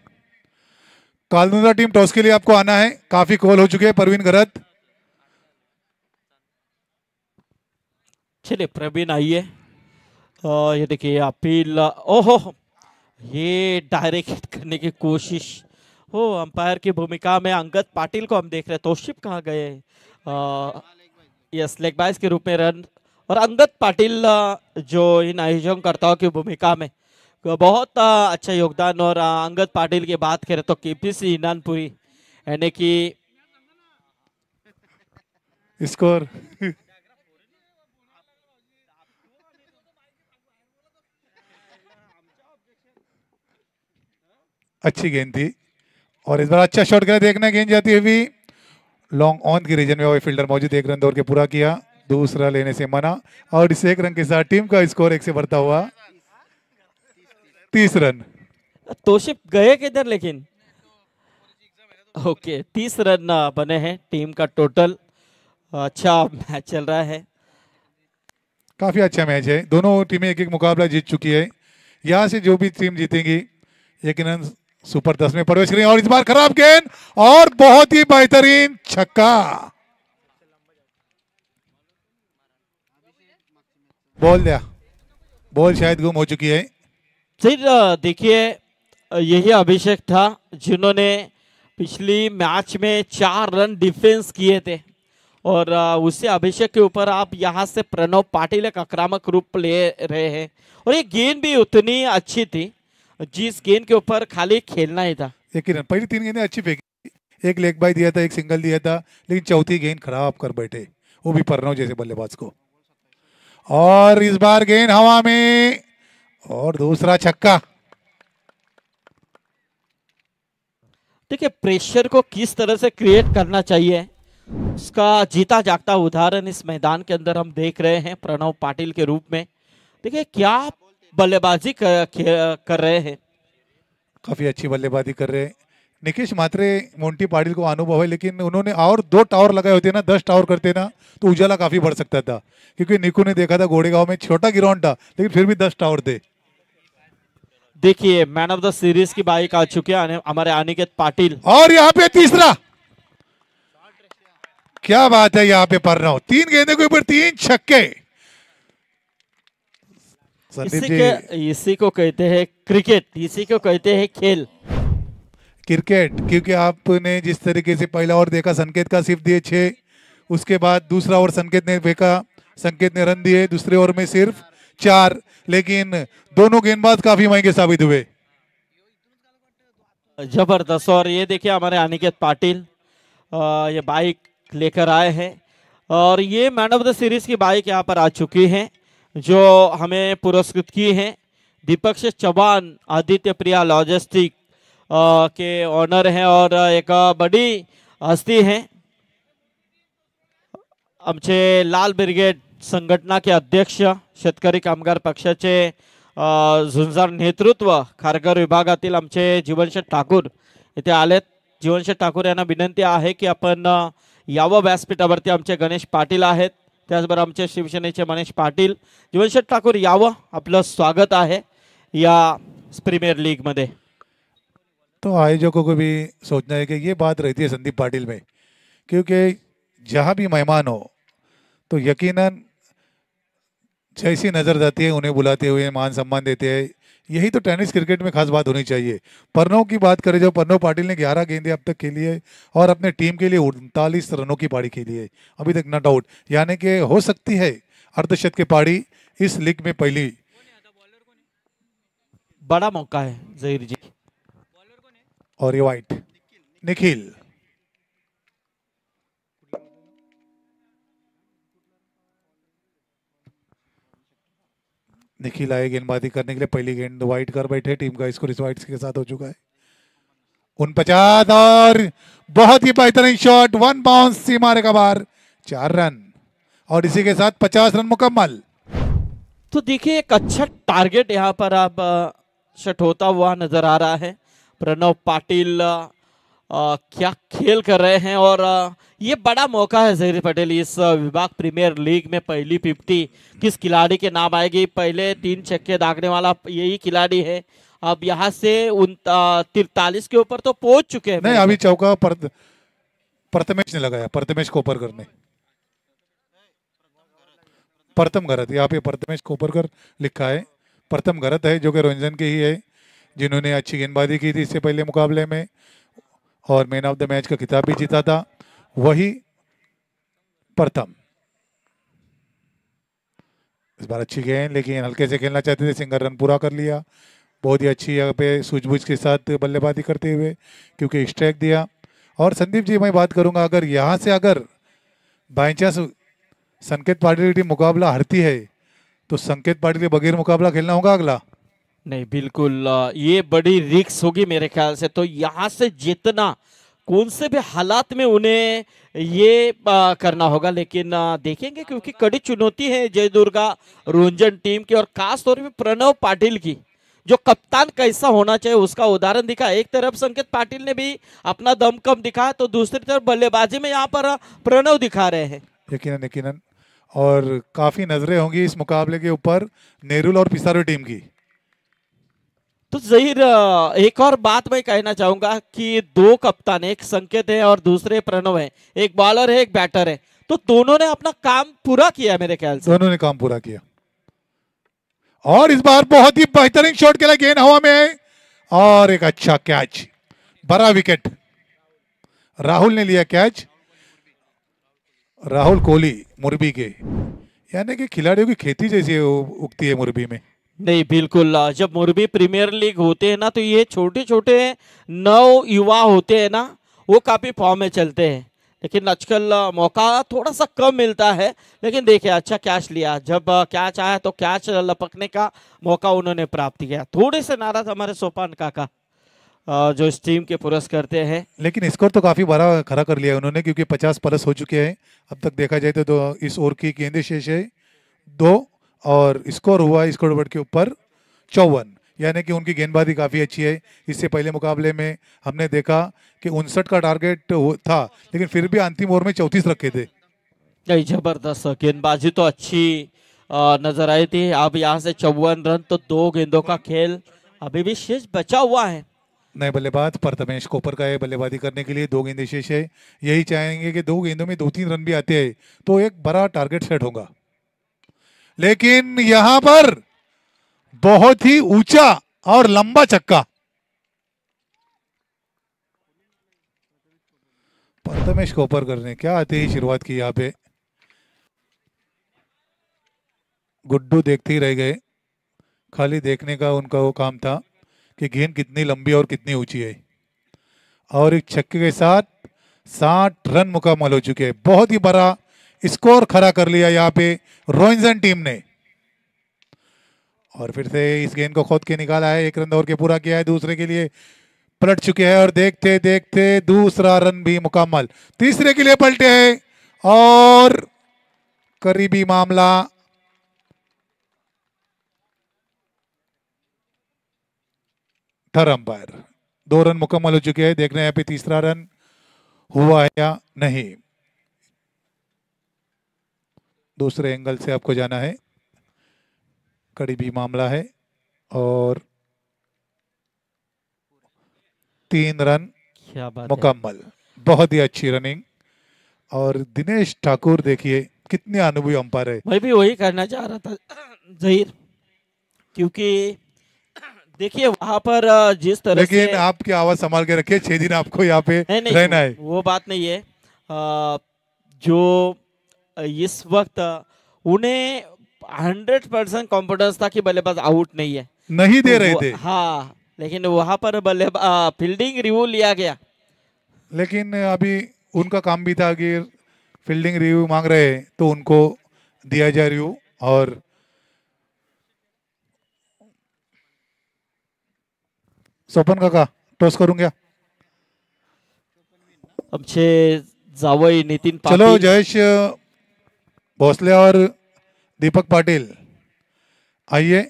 Kalundra team toss के लिए आपको आना है काफी कॉल हो चुके हैं परवीन गरत चलिए प्रवीण आइए ये देखिए अपील ओहो ये डायरेक्ट करने की कोशिश हो अंपायर की भूमिका में अंगद पाटिल को हम देख रहे हैं तोशिप कहाँ गए यस लेग बाइस के रूप में रन और अंगद पाटिल जो इन आयोजनकर्ताओं की भूमिका में बहुत अच्छा योगदान और अंगद पाटिल की बात करें तो केपीसी इनानपुरी यानी कि स्कोर अच्छी गेंद थी और इस बार अच्छा शॉट करा देखना गेंद जाती है भी लॉन्ग ऑन की रीजन में हुए फील्डर मौजूद एक रन दौड़ के पूरा किया दूसरा लेने से मना और इस एक रन के साथ टीम का स्कोर एक से बढ़ता हुआ तीस रन तोशिप गए किधर लेकिन ओके तीस रन बने हैं टीम का टोटल अच्छा मैच चल रहा है काफ़ी अच्छा मैच है दोनों टीमें एक एक मुकाबला जीत चुकी है यहाँ से जो भी टीम जीतेंगी यकीन सुपर दस में प्रवेश करें और इस बार खराब गेंद और बहुत ही बेहतरीन छक्का बोल दिया बॉल शायद गुम हो चुकी है फिर देखिए यही अभिषेक था जिन्होंने पिछली मैच में चार रन डिफेंस किए थे और उसे अभिषेक के ऊपर आप यहाँ से प्रणव पाटिल एक आक्रामक रूप ले रहे हैं और ये गेंद भी उतनी अच्छी थी जिस गेंद के ऊपर खाली खेलना ही था एक रन पहली तीन गेंदें अच्छी फेंकी एक लेग बाई दिया था एक सिंगल दिया था लेकिन चौथी गेंद खराब कर बैठे वो भी परनव जैसे बल्लेबाज को और इस बार गेंद हवा में और दूसरा छक्का देखिए प्रेशर को किस तरह से क्रिएट करना चाहिए उसका जीता जागता उदाहरण इस मैदान के अंदर हम देख रहे हैं प्रणव पाटिल के रूप में देखिए क्या बल्लेबाजी कर, कर रहे हैं काफ़ी अच्छी बल्लेबाजी कर रहे हैं निकेश मात्रे मोन्टी पाटिल को अनुभव है लेकिन उन्होंने और दो टावर लगाए होते ना दस टावर करते ना तो उजाला काफ़ी बढ़ सकता था क्योंकि निकू ने देखा था घोड़ेगांव में छोटा ग्राउंड था लेकिन फिर भी दस टावर थे देखिए मैन ऑफ द सीरीज की बाइक आ चुके हैं हमारे अनिकेत पाटिल और यहाँ पे तीसरा क्या बात है यहाँ पे पर रहा हूँ तीन गेंदे के ऊपर तीन छक्के इसी के इसी को कहते हैं क्रिकेट इसी को कहते हैं खेल क्रिकेट क्योंकि आपने जिस तरीके से पहला ओवर देखा संकेत का सिर्फ दिए छे उसके बाद दूसरा ओवर संकेत ने फेंका संकेत ने रन दिए दूसरे ओवर में सिर्फ चार लेकिन दोनों गेंदबाज काफी महंगे साबित हुए जबरदस्त और ये देखिए हमारे अनिकेत पाटिल ये बाइक लेकर आए हैं और ये मैन ऑफ द सीरीज की बाइक यहाँ पर आ चुकी है जो हमें पुरस्कृत किए हैं दीपक से चौहान आदित्य प्रिया लॉजिस्टिक के ऑनर हैं और एक बड़ी हस्ती हैं आमचे लाल ब्रिगेड संघटना के अध्यक्ष शेतकरी कामगार पक्षा झुंजार नेतृत्व खारघर विभागातील आमचे जीवनशेठ ठाकुर इतने आले जीवनशेठ ठाकुर यांना विनंती है कि अपन यावं व्यासपीठावरती आमचे गणेश पाटिल आहेत त्याचबरोबर शिवसेने के मनीष पाटिल जीवनशेठ ठाकुर याव आप स्वागत है या प्रीमियर लीग मधे तो आयोजकों को भी सोचना है कि ये बात रहती है संदीप पाटिल में क्योंकि जहाँ भी मेहमान हो तो यकीनन जैसी नज़र जाती है उन्हें बुलाते हुए मान सम्मान देते हैं यही तो टेनिस क्रिकेट में खास बात होनी चाहिए परनों की बात करें जब परनों पाटिल ने 11 गेंदें अब तक खेली है और अपने टीम के लिए उनतालीस रनों की पारी खेली है अभी तक नॉट आउट यानी कि हो सकती है अर्धशत की पारी इस लीग में पहली बड़ा मौका है जहीर जी और ये वाइट निखिल निखिल आए गेंदबाजी करने के लिए पहली गेंद व्हाइट कर बैठे टीम का स्कोर इस व्हाइट के साथ हो चुका है उन पचास और बहुत ही बेहतरीन शॉट वन बाउंस सीमा रेखा बार चार रन और इसी के साथ पचास रन मुकम्मल तो देखिए एक अच्छा टारगेट यहाँ पर अब शट होता हुआ नजर आ रहा है प्रणव पाटिल आ, क्या खेल कर रहे हैं और आ, ये बड़ा मौका है जहरी पटेल इस विभाग प्रीमियर लीग में पहली फिफ्टी किस खिलाड़ी के नाम आएगी पहले तीन छक्के दागने वाला यही खिलाड़ी है अब यहाँ से उन तिरतालीस के ऊपर तो पहुंच चुके हैं नहीं अभी चौका प्रथमेश ने लगाया प्रथमेश कोपरकर ने प्रथम गरत यहाँ पे प्रथमेश कोपरकर लिखा है प्रथम गरत है जो कि रंजन के ही है जिन्होंने अच्छी गेंदबाजी की थी इससे पहले मुकाबले में और मैन ऑफ द मैच का खिताब भी जीता था वही प्रथम इस बार अच्छी गेंद लेकिन हल्के से खेलना चाहते थे सिंगर रन पूरा कर लिया बहुत ही अच्छी यहाँ पे सूझबूझ के साथ बल्लेबाजी करते हुए क्योंकि स्ट्राइक दिया और संदीप जी मैं बात करूंगा अगर यहाँ से अगर बाई चांस संकेत पाटिल की मुकाबला हारती है तो संकेत पाटिल के बगैर मुकाबला खेलना होगा अगला नहीं बिल्कुल ये बड़ी रिक्स होगी मेरे ख्याल से तो यहाँ से जितना कौन से भी हालात में उन्हें ये आ, करना होगा लेकिन आ, देखेंगे क्योंकि कड़ी चुनौती है जय दुर्गा रोंजन टीम की और खास तौर पर प्रणव पाटिल की जो कप्तान कैसा होना चाहिए उसका उदाहरण दिखा एक तरफ संकेत पाटिल ने भी अपना दम कम दिखा तो दूसरी तरफ बल्लेबाजी में यहाँ पर प्रणव दिखा रहे हैं यकीन यकीन और काफी नजरें होंगी इस मुकाबले के ऊपर नेहरुल और पिसारो टीम की तो जहीर एक और बात मैं कहना चाहूंगा कि दो कप्तान एक संकेत है और दूसरे प्रणव है एक बॉलर है एक बैटर है तो दोनों ने अपना काम पूरा किया मेरे ख्याल से दोनों ने काम पूरा किया और इस बार बहुत ही बेहतरीन शॉट के लिए गेंद हवा में और एक अच्छा कैच बड़ा विकेट राहुल ने लिया कैच राहुल कोहली मुरबी के यानी कि खिलाड़ियों की खेती जैसी उगती है मुरबी में नहीं बिल्कुल जब मुरबी प्रीमियर लीग होते हैं ना तो ये छोटे छोटे नव युवा होते हैं ना वो काफ़ी फॉर्म में चलते हैं लेकिन आजकल मौका थोड़ा सा कम मिलता है लेकिन देखिए अच्छा कैच लिया जब कैच आया तो कैच लपकने का मौका उन्होंने प्राप्त किया थोड़े से नाराज हमारे सोपान काका जो इस टीम के पुरस्त करते हैं लेकिन स्कोर तो काफ़ी बड़ा खड़ा कर लिया उन्होंने क्योंकि पचास प्लस हो चुके हैं अब तक देखा जाए तो इस ओवर की गेंदे शेष है दो और स्कोर हुआ स्कोर बोर्ड के ऊपर चौवन यानी कि उनकी गेंदबाजी काफ़ी अच्छी है इससे पहले मुकाबले में हमने देखा कि उनसठ का टारगेट था लेकिन फिर भी अंतिम ओवर में चौंतीस रखे थे नहीं जबरदस्त गेंदबाजी तो अच्छी नजर आई थी अब यहाँ से चौवन रन तो दो गेंदों का खेल अभी भी शेष बचा हुआ है नए बल्लेबाज प्रथमेश कोपर का है बल्लेबाजी करने के लिए दो गेंदे शेष है यही चाहेंगे कि दो गेंदों में दो तीन रन भी आते हैं तो एक बड़ा टारगेट सेट होगा लेकिन यहां पर बहुत ही ऊंचा और लंबा चक्का प्रथमेश कोपरकर ने क्या आते ही शुरुआत की यहाँ पे गुड्डू देखते ही रह गए खाली देखने का उनका वो काम था कि गेंद कितनी लंबी और कितनी ऊंची है और एक छक्के के साथ साठ रन मुकम्मल हो चुके हैं बहुत ही बड़ा स्कोर खड़ा कर लिया यहाँ पे रोइंजन टीम ने और फिर से इस गेंद को खोद के निकाला है एक रन दौड़ के पूरा किया है दूसरे के लिए पलट चुके हैं और देखते देखते दूसरा रन भी मुकम्मल तीसरे के लिए पलटे हैं और करीबी मामला थर अंपायर दो रन मुकम्मल हो चुके हैं देख रहे हैं यहाँ पे तीसरा रन हुआ है या नहीं दूसरे एंगल से आपको जाना है करीबी मामला है और तीन रन क्या बात मुकम्मल बहुत ही अच्छी रनिंग और दिनेश ठाकुर देखिए कितने अनुभवी अंपायर है मैं भी वही करना चाह रहा था जहीर क्योंकि देखिए वहाँ पर जिस तरह लेकिन से... आपकी आवाज संभाल के रखिए छह दिन आपको यहाँ पे नहीं, नहीं, रहना है वो बात नहीं है आ, जो इस वक्त उन्हें हंड्रेड परसेंट कॉन्फिडेंस था कि बल्लेबाज आउट नहीं है नहीं दे तो रहे थे हाँ लेकिन वहां पर बल्ले फील्डिंग रिव्यू लिया गया लेकिन अभी उनका काम भी था कि फील्डिंग रिव्यू मांग रहे हैं तो उनको दिया जा रिव्यू और सोपन काका टॉस करून अब छे जावई नितिन चलो जयेश भोसले और दीपक पाटिल आइए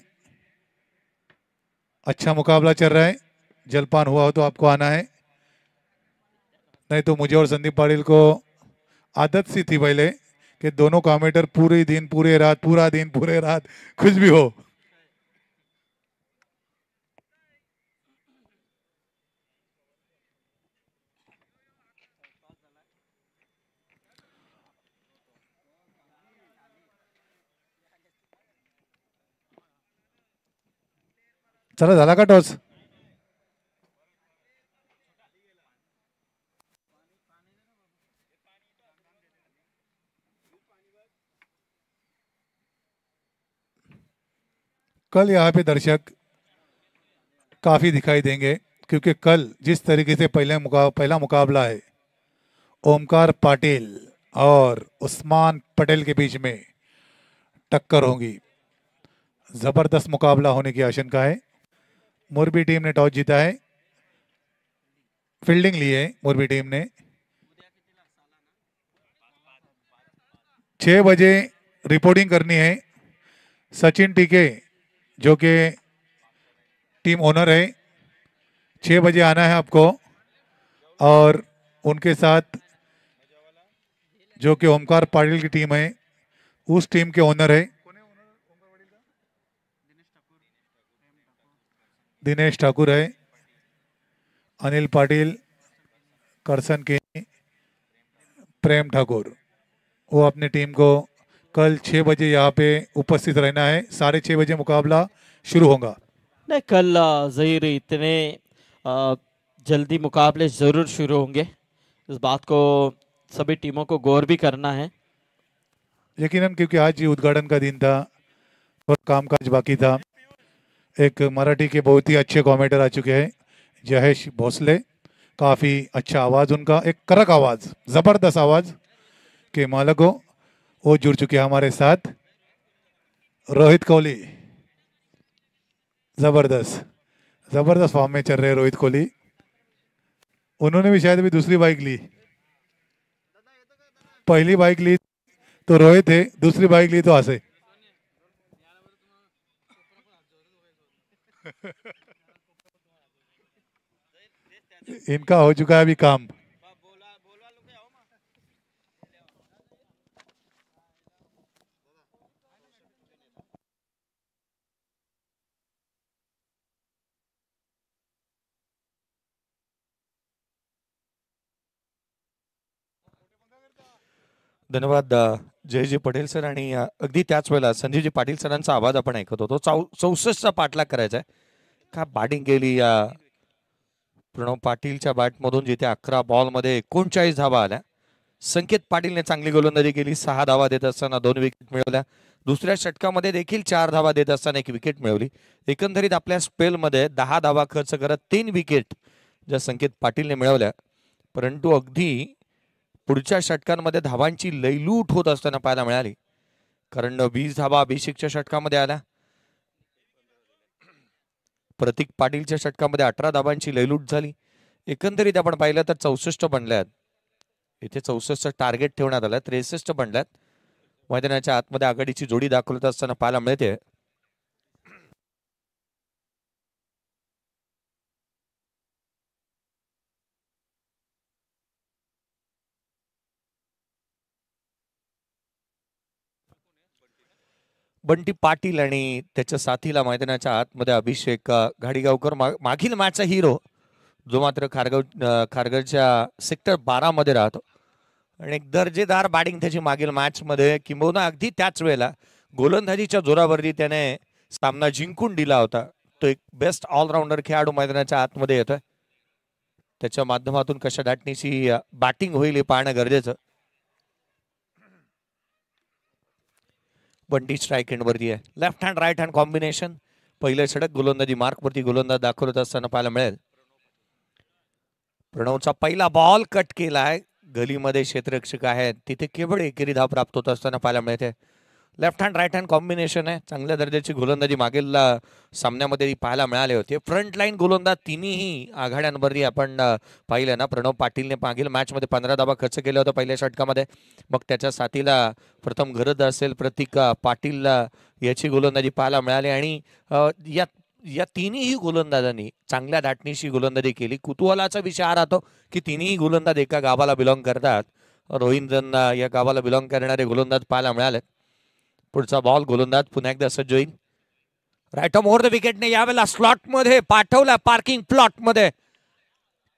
अच्छा मुकाबला चल रहा है जलपान हुआ हो तो आपको आना है नहीं तो मुझे और संदीप पाटिल को आदत सी थी पहले कि दोनों कॉमेटर पूरे दिन पूरे रात पूरा दिन पूरे रात कुछ भी हो चला झाला का टॉस कल यहाँ पे दर्शक काफ़ी दिखाई देंगे क्योंकि कल जिस तरीके से पहले मुका, पहला मुकाबला है ओमकार पाटिल और उस्मान पटेल के बीच में टक्कर होगी ज़बरदस्त मुकाबला होने की आशंका है मोरबी टीम ने टॉस जीता है फील्डिंग ली है मोरबी टीम ने छह बजे रिपोर्टिंग करनी है सचिन टीके जो कि टीम ओनर है छह बजे आना है आपको और उनके साथ जो कि ओमकार पाटिल की टीम है उस टीम के ओनर है दिनेश ठाकुर है अनिल पाटिल करसन के प्रेम ठाकुर वो अपनी टीम को कल छः बजे यहाँ पे उपस्थित रहना है साढ़े छः बजे मुकाबला शुरू होगा नहीं कल जहिर इतने जल्दी मुकाबले ज़रूर शुरू होंगे इस बात को सभी टीमों को गौर भी करना है यकीनन क्योंकि आज ये उद्घाटन का दिन था और कामकाज बाकी था एक मराठी के बहुत ही अच्छे कॉमेटर आ चुके हैं जहेश भोसले काफ़ी अच्छा आवाज़ उनका एक करक आवाज़ ज़बरदस्त आवाज़ के मालक हो वो जुड़ चुके हैं हमारे साथ रोहित कोहली ज़बरदस्त ज़बरदस्त फॉर्म में चल रहे रोहित कोहली उन्होंने भी शायद अभी दूसरी बाइक ली पहली बाइक ली तो रोहित है दूसरी बाइक ली तो आसे इनका हो चुका है अभी काम धन्यवाद जयजी पटेल सर आणि अगदी त्याच वेळेला संजीवजी पाटील सरांचा आवाज आपण ऐकत होतो चौ चौसष्टचा पाठलाग करायचा आहे का बॅटिंग केली या प्रणव पाटीलच्या बॅटमधून जिथे अकरा बॉलमध्ये एकोणचाळीस धावा आल्या संकेत पाटीलने चांगली गोलंदाजी केली सहा धावा देत असताना दोन विकेट मिळवल्या दुसऱ्या षटकामध्ये देखील चार धावा देत असताना एक विकेट मिळवली एकंदरीत आपल्या स्पेलमध्ये दहा धावा खर्च करत तीन विकेट ज्या संकेत पाटीलने मिळवल्या परंतु अगदी पुढच्या षटकांमध्ये धावांची लयलूट होत असताना पाहायला मिळाली कारण वीस धावा अभिषेकच्या षटकामध्ये आल्या प्रतीक पाटीलच्या षटकामध्ये अठरा दाबांची लयलूट झाली एकंदरीत आपण पाहिलं तर चौसष्ट बनल्यात इथे चौसष्ट टार्गेट ठेवण्यात आलं त्रेसष्ट बनल्यात मैदानाच्या आतमध्ये आघाडीची जोडी दाखवत असताना पाहायला मिळते बंटी पाटील आणि त्याच्या साथीला मैदानाच्या आतमध्ये अभिषेक घाडीगावकर मागील मॅचचा हिरो जो मात्र खारगाव खारगरच्या सेक्टर बारामध्ये राहतो आणि एक दर्जेदार बॅटिंग त्याची मागील मॅचमध्ये किंबहुना अगदी त्याच वेळेला गोलंदाजीच्या जोरावरती त्याने सामना जिंकून दिला होता तो एक बेस्ट ऑलराऊंडर खेळाडू मैदानाच्या आतमध्ये येतोय त्याच्या माध्यमातून कशा दाटणीची बॅटिंग होईल हे पाहणं गरजेचं बंटी स्ट्राईक वरती आहे left hand right hand combination पहिले सडक गोलंदाजी वरती गोलंदाज दाखवत असताना पाहायला मिळेल प्रणवचा पहिला बॉल कट केला आहे गलीमध्ये क्षेत्ररक्षक आहेत तिथे केवळ एकेरी धाव प्राप्त होत असताना पाहायला मिळते left hand right hand combination आहे चांगल्या दर्जाची गोलंदाजी मागील सामन्यामध्ये पाहायला मिळाले होते फ्रंट लाईन गोलंदाज तिन्ही आघाड्यांवरही आपण पाहिलं ना प्रणव पाटीलने मागील मॅचमध्ये पंधरा दाबा खर्च केला होता पहिल्या षटकामध्ये मग त्याच्या साथीला प्रथम गरज असेल प्रतीक पाटीलला याची गोलंदाजी पाहायला मिळाली आणि या या तिन्ही गोलंदाजांनी चांगल्या दाटणीशी गोलंदाजी केली कुतूहलाचा विषय हा राहतो की तिन्ही गोलंदाज एका गावाला बिलॉंग करतात रोहिंदन या गावाला बिलॉंग करणारे गोलंदाज पाहायला मिळाले पुढचा बॉल गोलंदाज पुन्हा एकदा सज्ज होईल रायटॉम ओव्हर द विकेटने यावेळेला मध्ये पाठवला पार्किंग प्लॉट मध्ये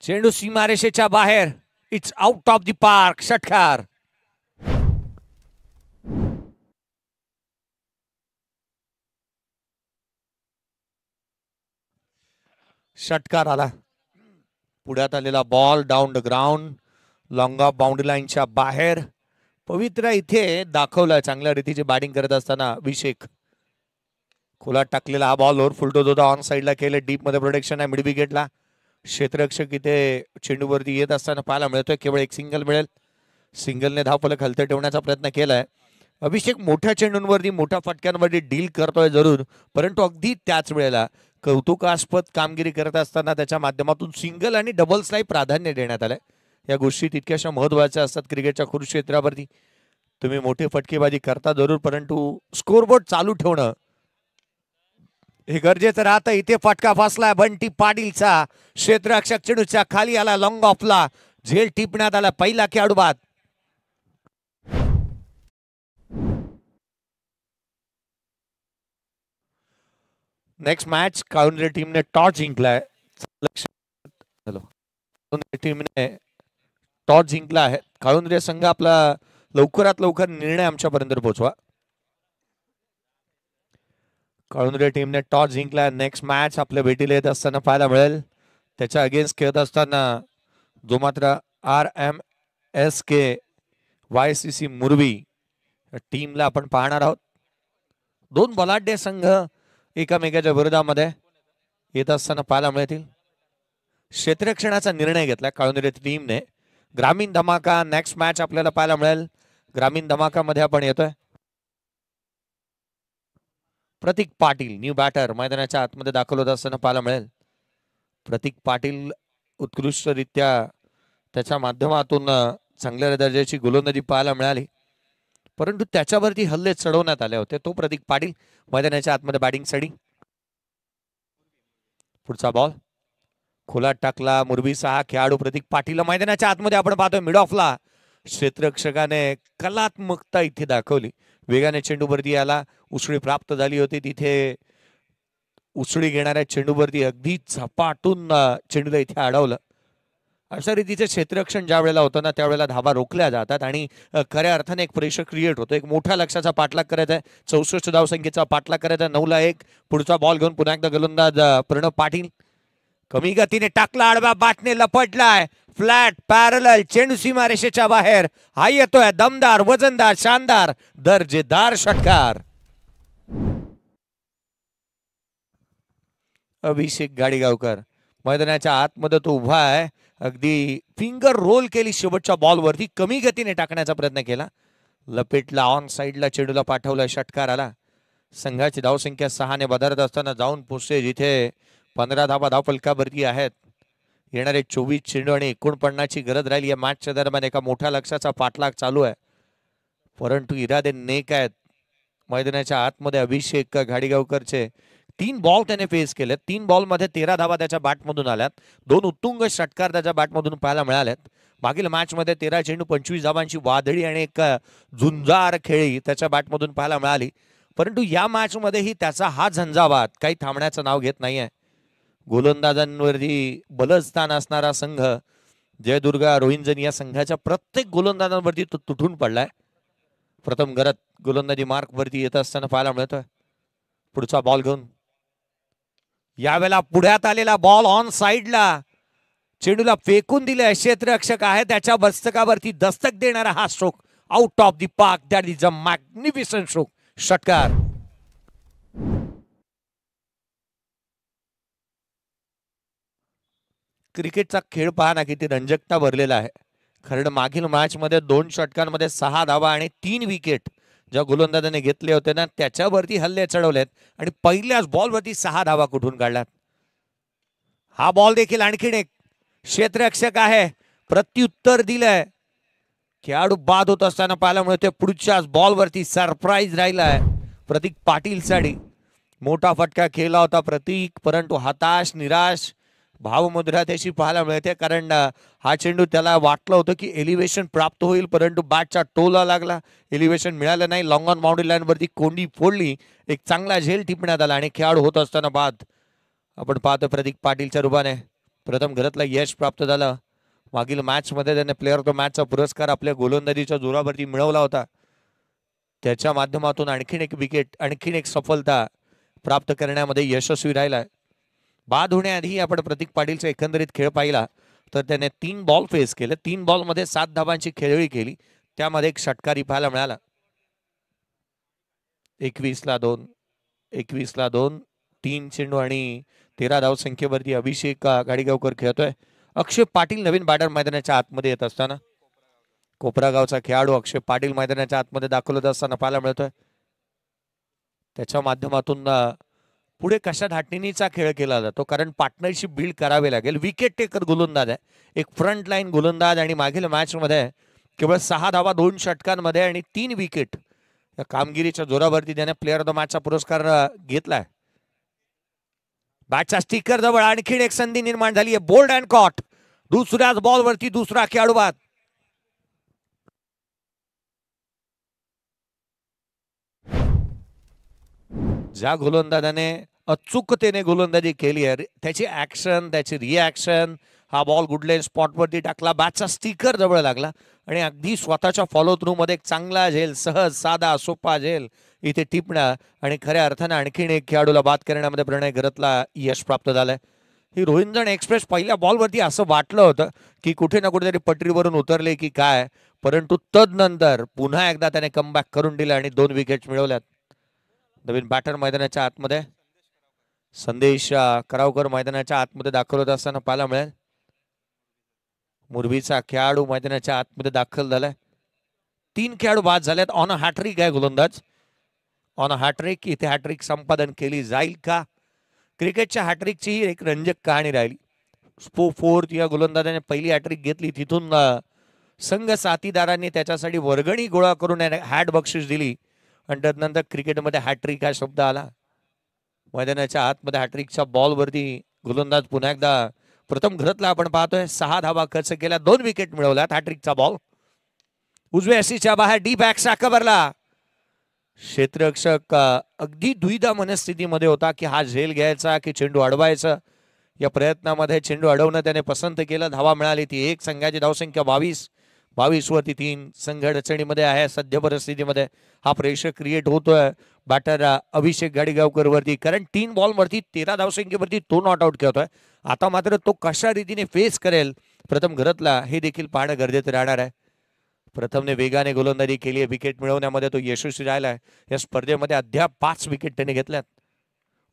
चेंडू सीमारेषेच्या बाहेर it's out of the park षटकार षटकार आला पुढ्यात आलेला ball down the ground long off boundary लाईनच्या बाहेर पवित्रा इथे दाखवला चांगल्या रीतीची बॅटिंग करत असताना अभिषेक खोलात टाकलेला हा ओव्हर फुलटोज होता ऑन साईडला केलं डीपमध्ये प्रोटेक्शन आहे मिड विकेटला क्षेत्ररक्षक इथे चेंडूवरती येत असताना पाहायला मिळतोय केवळ एक सिंगल मिळेल सिंगलने धावपलक हलते ठेवण्याचा प्रयत्न केलाय अभिषेक मोठ्या चेंडूंवरती मोठ्या फटक्यांवरती डील करतोय जरूर परंतु अगदी त्याच वेळेला कौतुकास्पद कामगिरी करत असताना त्याच्या माध्यमातून सिंगल आणि डबल्सलाही प्राधान्य देण्यात आलंय या गोष्टी तितक्याशा महत्वाच्या असतात क्रिकेटच्या कुरुक्षेत्रावरती तुम्ही मोठे फटकेबाजी करता जरूर परंतु स्कोरबोर्ड चालू ठेवणं हे गरजेचं राहतं इथे फटका फासला बंटी पाडीलचा क्षेत्ररक्षक चिडूच्या खाली आला लॉंग ऑफला झेल टिपण्यात आला पहिला खेळाडू बाद नेक्स्ट मॅच काळुंद्रे टीमने टॉस जिंकलाय टीमने टॉस जिंकला आहे काळुंद्रे संघ आपला लवकरात लवकर निर्णय आमच्यापर्यंत पोहोचवा काळुंद्रे टीमने टॉस जिंकला नेक्स्ट मॅच आपल्या भेटीला येत असताना पाहायला मिळेल त्याच्या अगेन्स्ट खेळत असताना जो मात्र आर एम एस के वाय सी सी मुरवी टीमला आपण पाहणार आहोत दोन बलाढ्य संघ एकामेकाच्या विरोधामध्ये येत असताना पाहायला मिळतील क्षेत्ररक्षणाचा निर्णय घेतला काळुंद्रे टीमने ग्रामीण धमाका नेक्स्ट मॅच आपल्याला पाहायला मिळेल ग्रामीण धमाकामध्ये आपण येतोय प्रतीक पाटील न्यू बॅटर मैदानाच्या आतमध्ये दाखल होत असताना पाहायला मिळेल प्रतीक पाटील उत्कृष्टरित्या त्याच्या माध्यमातून चांगल्या दर्जाची गोलंदाजी पाहायला मिळाली परंतु त्याच्यावरती हल्ले चढवण्यात आले होते तो प्रतीक पाटील मैदानाच्या आतमध्ये बॅटिंगसाठी पुढचा बॉल खोलात टाकला मुरबी सहा खेळाडू प्रतीक पाटील मैदानाच्या आतमध्ये आपण पाहतोय मिड ऑफला क्षेत्ररक्षकाने कलात्मकता इथे दाखवली वेगाने चेंडूवरती आला उसळी प्राप्त झाली होती तिथे उसळी घेणाऱ्या चेंडूवरती अगदी झपाटून चेंडूला इथे अडवलं अशा रीतीचे क्षेत्ररक्षण ज्या वेळेला होतं ना त्यावेळेला धावा रोखल्या जातात आणि खऱ्या अर्थाने एक प्रेशर क्रिएट होतो एक मोठ्या लक्ष्याचा पाठलाग करायचा आहे चौसष्ट धावसंख्येचा पाठलाग करायचा नऊला एक पुढचा बॉल घेऊन पुन्हा एकदा गोलंदाज प्रणव पाटील कमी गतीने टाकला आडवा बाटने लपटलाय फ्लॅट पॅरल सीमा रेषेच्या बाहेर हा येतोय दमदार वजनदार शानदार दर्जेदार षटकार अभिषेक गाडीगावकर मैदानाच्या आतमध्ये तो उभा आहे अगदी फिंगर रोल केली शेवटच्या बॉलवरती कमी गतीने टाकण्याचा प्रयत्न केला लपेटला ऑन साईडला चेडूला पाठवला षटकार आला संघाची धावसंख्या सहाने बदलत असताना जाऊन पोचते जिथे पंधरा धावा धावफलकावरती आहेत येणारे चोवीस चेंडू आणि एकोणपन्नाची गरज राहिली या मॅचच्या दरम्यान एका मोठ्या लक्ष्याचा पाठलाग चालू आहे परंतु इरादे नेक आहेत मैदानाच्या आतमध्ये अभिषेक घाडीगावकरचे तीन बॉल त्याने फेस केले तीन बॉलमध्ये तेरा धावा त्याच्या बॅटमधून आल्यात दोन उत्तुंग षटकार त्याच्या बॅटमधून पाहायला मिळाल्यात मागील मॅचमध्ये तेरा चेंडू पंचवीस धावांची वादळी आणि एक झुंजार खेळी त्याच्या बॅटमधून पाहायला मिळाली परंतु या मॅचमध्येही त्याचा हा झंझावात काही थांबण्याचं नाव घेत नाही आहे गोलंदाजांवरती बलस्थान असणारा संघ जयदुर्गा रोहिंजन या संघाच्या प्रत्येक गोलंदाजांवरती तो तुटून पडलाय प्रथम गरत गोलंदाजी मार्कवरती येत असताना पाहायला मिळतोय पुढचा बॉल घेऊन यावेळेला पुढ्यात आलेला बॉल ऑन साइडला चेंडूला फेकून दिले क्षेत्ररक्षक आहे त्याच्या बस्तकावरती दस्तक देणारा हा stroke out of the park that is a magnificent stroke षटकार क्रिकेटचा खेळ पहा ना किती रंजकता भरलेला आहे खरं मागील मॅचमध्ये दोन षटकांमध्ये सहा धावा आणि तीन विकेट ज्या गोलंदाजाने घेतले होते ना त्याच्यावरती हल्ले चढवलेत आणि पहिल्याच बॉलवरती सहा धावा कुठून काढल्यात हा बॉल देखील आणखीन एक क्षेत्ररक्षक आहे प्रत्युत्तर दिलंय खेळाडू बाद होत असताना पाहिल्यामुळे ते पुढच्याच बॉलवरती सरप्राईज राहिला आहे प्रतीक पाटील साडी मोठा फटका खेळला होता प्रतीक परंतु हताश निराश भावमुद्रा त्याची पाहायला मिळते कारण हा चेंडू त्याला वाटलं होतं की एलिव्हेशन प्राप्त होईल परंतु बॅटचा टोला लागला एलिव्हेशन मिळालं नाही लॉंग ऑन बाउंड्री लाईनवरती कोंडी फोडली एक चांगला झेल टिपण्यात आला आणि खेळाडू होत असताना बाद आपण पाहतो प्रदीप पाटीलच्या रूपाने प्रथम घरातला यश प्राप्त झालं मागील मॅचमध्ये त्याने प्लेअर ऑफ द मॅचचा पुरस्कार आपल्या गोलंदाजीच्या जोरावरती मिळवला होता त्याच्या माध्यमातून आणखीन एक विकेट आणखीन एक सफलता प्राप्त करण्यामध्ये यशस्वी राहिला बाद होण्याआधी आपण प्रतीक पाटीलचा एकंदरीत खेळ पाहिला तर त्याने तीन बॉल फेस केले तीन बॉलमध्ये सात धाबांची खेळवळी केली त्यामध्ये एक षटकारी पाहायला मिळाला एकवीसला दोन एकवीसला दोन तीन चेंडू आणि तेरा धाव संख्येवरती अभिषेक गाडीगावकर खेळतोय अक्षय पाटील नवीन बाडर मैदानाच्या आतमध्ये येत असताना कोपरागावचा खेळाडू अक्षय पाटील मैदानाच्या आतमध्ये दाखवत असताना पाहायला मिळतोय त्याच्या माध्यमातून पुढे कशा धाटणीचा खेळ केला जातो कारण पार्टनरशिप बिल्ड करावे लागेल विकेट टेकर गोलंदाज आहे एक फ्रंट लाईन गोलंदाज आणि मागील मॅचमध्ये केवळ सहा धावा दोन षटकांमध्ये आणि तीन विकेट या कामगिरीच्या जोरावरती त्याने प्लेअर ऑफ द मॅचचा पुरस्कार घेतलाय बॅटचा स्टिकर जवळ आणखी एक संधी निर्माण झाली आहे बोल्ड अँड कॉट दुसऱ्याच बॉलवरती दुसरा खेळाडू बाद ज्या गोलंदाजाने अचूकतेने गोलंदाजी केली आहे त्याची ॲक्शन त्याची रिॲक्शन हा बॉल गुडलेन स्पॉटवरती टाकला बॅचचा स्टिकर जवळ लागला आणि अगदी स्वतःच्या फॉलो थ्रूमध्ये एक चांगला झेल सहज साधा सोपा झेल इथे टिपणं आणि खऱ्या अर्थानं आणखीन एक खेळाडूला बाद करण्यामध्ये प्रणय गरतला यश प्राप्त झालंय ही रोहिंजन एक्सप्रेस पहिल्या बॉलवरती असं वाटलं होतं की कुठे ना कुठेतरी पटरीवरून उतरले की काय परंतु तदनंतर पुन्हा एकदा त्याने कमबॅक करून दिलं आणि दोन विकेट्स मिळवल्यात नवीन बॅटर मैदानाच्या आतमध्ये संदेश करावकर मैदानाच्या आतमध्ये दाखल होत असताना पाहायला मिळेल मुरबीचा खेळाडू मैदानाच्या आतमध्ये दाखल झालाय तीन खेळाडू बाद आहेत ऑन अ हॅट्रिक आहे गोलंदाज ऑन अ हॅट्रिक इथे हॅट्रिक संपादन केली जाईल का क्रिकेटच्या हॅट्रिकची एक रंजक कहाणी राहिली स्पो फोर्थ या गोलंदाजाने पहिली हॅट्रिक घेतली तिथून संघ साथीदारांनी त्याच्यासाठी वर्गणी गोळा करून हॅट बक्षीस दिली आणि त्यानंतर क्रिकेटमध्ये हॅट्रिक हा शब्द आला मैदानाच्या आतमध्ये हॅट्रिकच्या बॉलवरती गोलंदाज पुन्हा एकदा प्रथम घरतला आपण पाहतोय सहा धावा खर्च केला दोन विकेट मिळवल्यात हॅट्रिकचा बॉल उजव्या एसीच्या बाहेर डी बॅकचा कबरला क्षेत्ररक्षक अगदी दुविधा मनस्थितीमध्ये होता की हा झेल घ्यायचा की चेंडू अडवायचा या प्रयत्नामध्ये चेंडू अडवणं त्याने पसंत केलं धावा मिळाली ती एक संघाची धावसंख्या बावीस बावीस वरती तीन संघ अडचणीमध्ये आहे सध्या परिस्थितीमध्ये हा प्रेशर क्रिएट होतोय बॅटर अभिषेक गाडीगावकर वरती कारण तीन बॉलवरती तेरा धावसंख्येवरती तो नॉट आउट खेळतोय आता मात्र तो कशा रीतीने फेस करेल प्रथम घरातला हे देखील पाहणं गरजेचं राहणार आहे प्रथमने वेगाने गोलंदाजी केली आहे विकेट मिळवण्यामध्ये तो यशस्वी राहिला आहे या स्पर्धेमध्ये अद्याप पाच विकेट त्याने घेतल्यात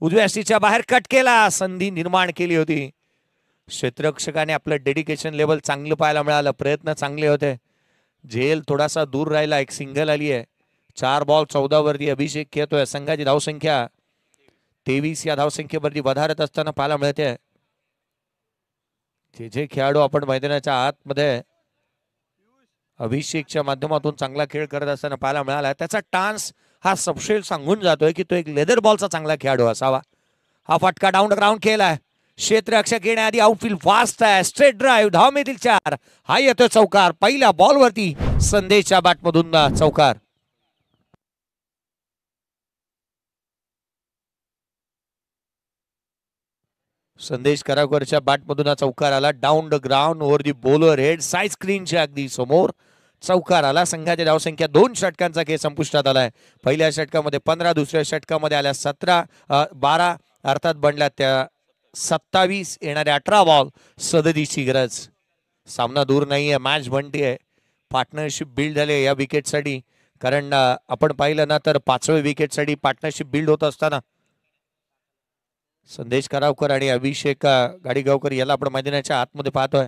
उजव्या बाहेर कट केला संधी निर्माण केली होती क्षेत्ररक्षकाने आपलं डेडिकेशन लेवल चांगलं पाहायला मिळालं प्रयत्न चांगले होते झेल थोडासा दूर राहिला एक सिंगल आली आहे चार बॉल चौदावरती अभिषेक खेळतोय संघाची धावसंख्या तेवीस या धावसंख्येवरती वधारत असताना पाहायला मिळते जे जे खेळाडू आपण मैदानाच्या आतमध्ये अभिषेकच्या माध्यमातून चांगला खेळ करत असताना पाहायला मिळाला त्याचा टान्स हा सपशेल सांगून जातोय की तो एक लेदर बॉलचा चांगला खेळाडू असावा हा फटका डाऊन ग्राउंड खेळ आहे क्षेत्ररक्षक येण्याआधी आउटफील्ड फास्ट आहे स्ट्रेट ड्राईव्ह धाव चार हा येतो चौकार पहिल्या बॉलवरती संदेशच्या बॅटमधून चौकार संदेश कराकरच्या बॅटमधून हा चौकार आला down the ground over the bowler head side स्क्रीनच्या अगदी समोर चौकार आला संघाच्या धावसंख्या दोन षटकांचा खेळ संपुष्टात आलाय पहिल्या षटकामध्ये पंधरा दुसऱ्या षटकामध्ये आल्या सतरा बारा अर्थात बनल्या त्या सत्तावीस येणारे अठरा बॉल सदतीची गरज सामना दूर नाही आहे मॅच आहे पार्टनरशिप बिल्ड झाले या विकेटसाठी कारण आपण पाहिलं ना तर पाचव्या विकेटसाठी पार्टनरशिप बिल्ड होत असताना संदेश करावकर आणि अभिषेक गाडीगावकर याला आपण मैदानाच्या आतमध्ये पाहतोय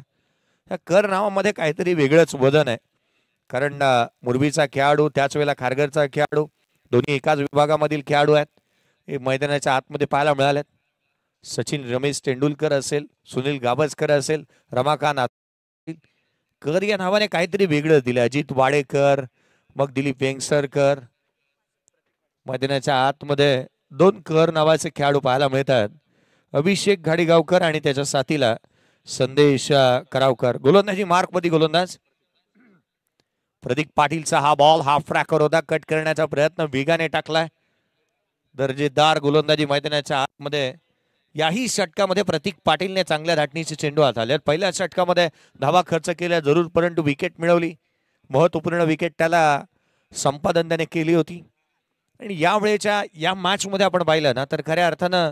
या कर नावामध्ये काहीतरी वेगळंच वजन आहे कारण मुरबीचा खेळाडू त्याच वेळेला खारघरचा खेळाडू दोन्ही एकाच विभागामधील खेळाडू आहेत हे मैदानाच्या आतमध्ये पाहायला मिळालेत सचिन रमेश तेंडुलकर असेल सुनील गाभसकर असेल रमाकांत कर या नावाने काहीतरी वेगळं दिलं अजित वाडेकर मग दिलीप वेंगसरकर मैदानाच्या आतमध्ये दोन कर नावाचे खेळाडू पाहायला मिळतात अभिषेक घाडीगावकर आणि त्याच्या साथीला संदेश करावकर गोलंदाजी मार्कमध्ये गोलंदाज प्रदीप पाटीलचा हा बॉल हा फ्रॅकर होता कट करण्याचा प्रयत्न वेगाने टाकलाय दर्जेदार गोलंदाजी मैदानाच्या आतमध्ये याही षटकामध्ये प्रतीक पाटीलने चांगल्या धाटणीचे चेंडू आले पहिल्या षटकामध्ये धावा खर्च केल्या जरूर परंतु विकेट मिळवली महत्वपूर्ण विकेट त्याला संपादन त्याने केली होती आणि यावेळेच्या या मॅचमध्ये आपण पाहिलं ना तर खऱ्या अर्थानं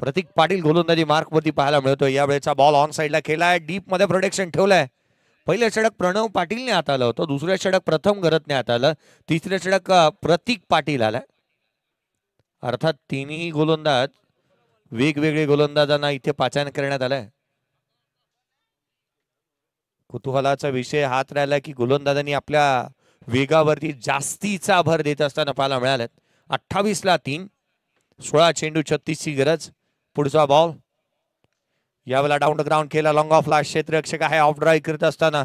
प्रतीक पाटील गोलंदाजी मार्कवरती पाहायला मिळतो यावेळेचा बॉल ऑन साईडला केलाय डीपमध्ये प्रोटेक्शन आहे पहिलं षडक प्रणव पाटीलने आलं होतं दुसरं षडक प्रथम आता आलं तिसरं षडक प्रतीक पाटील आला अर्थात तिन्ही गोलंदाज वेगवेगळे गोलंदाजांना इथे पाचायन करण्यात आलंय कुतुहलाचा विषय हात राहिला की गोलंदाजांनी आपल्या वेगावरती जास्तीचा भर देत असताना पाहायला मिळाल्यात अठ्ठावीस ला तीन सोळा चेंडू छत्तीस ची गरज पुढचा बॉल यावेळेला डाऊन ग्राउंड केला लॉंग ऑफला क्षेत्ररक्षक आहे ऑफ ड्राईव्ह करत असताना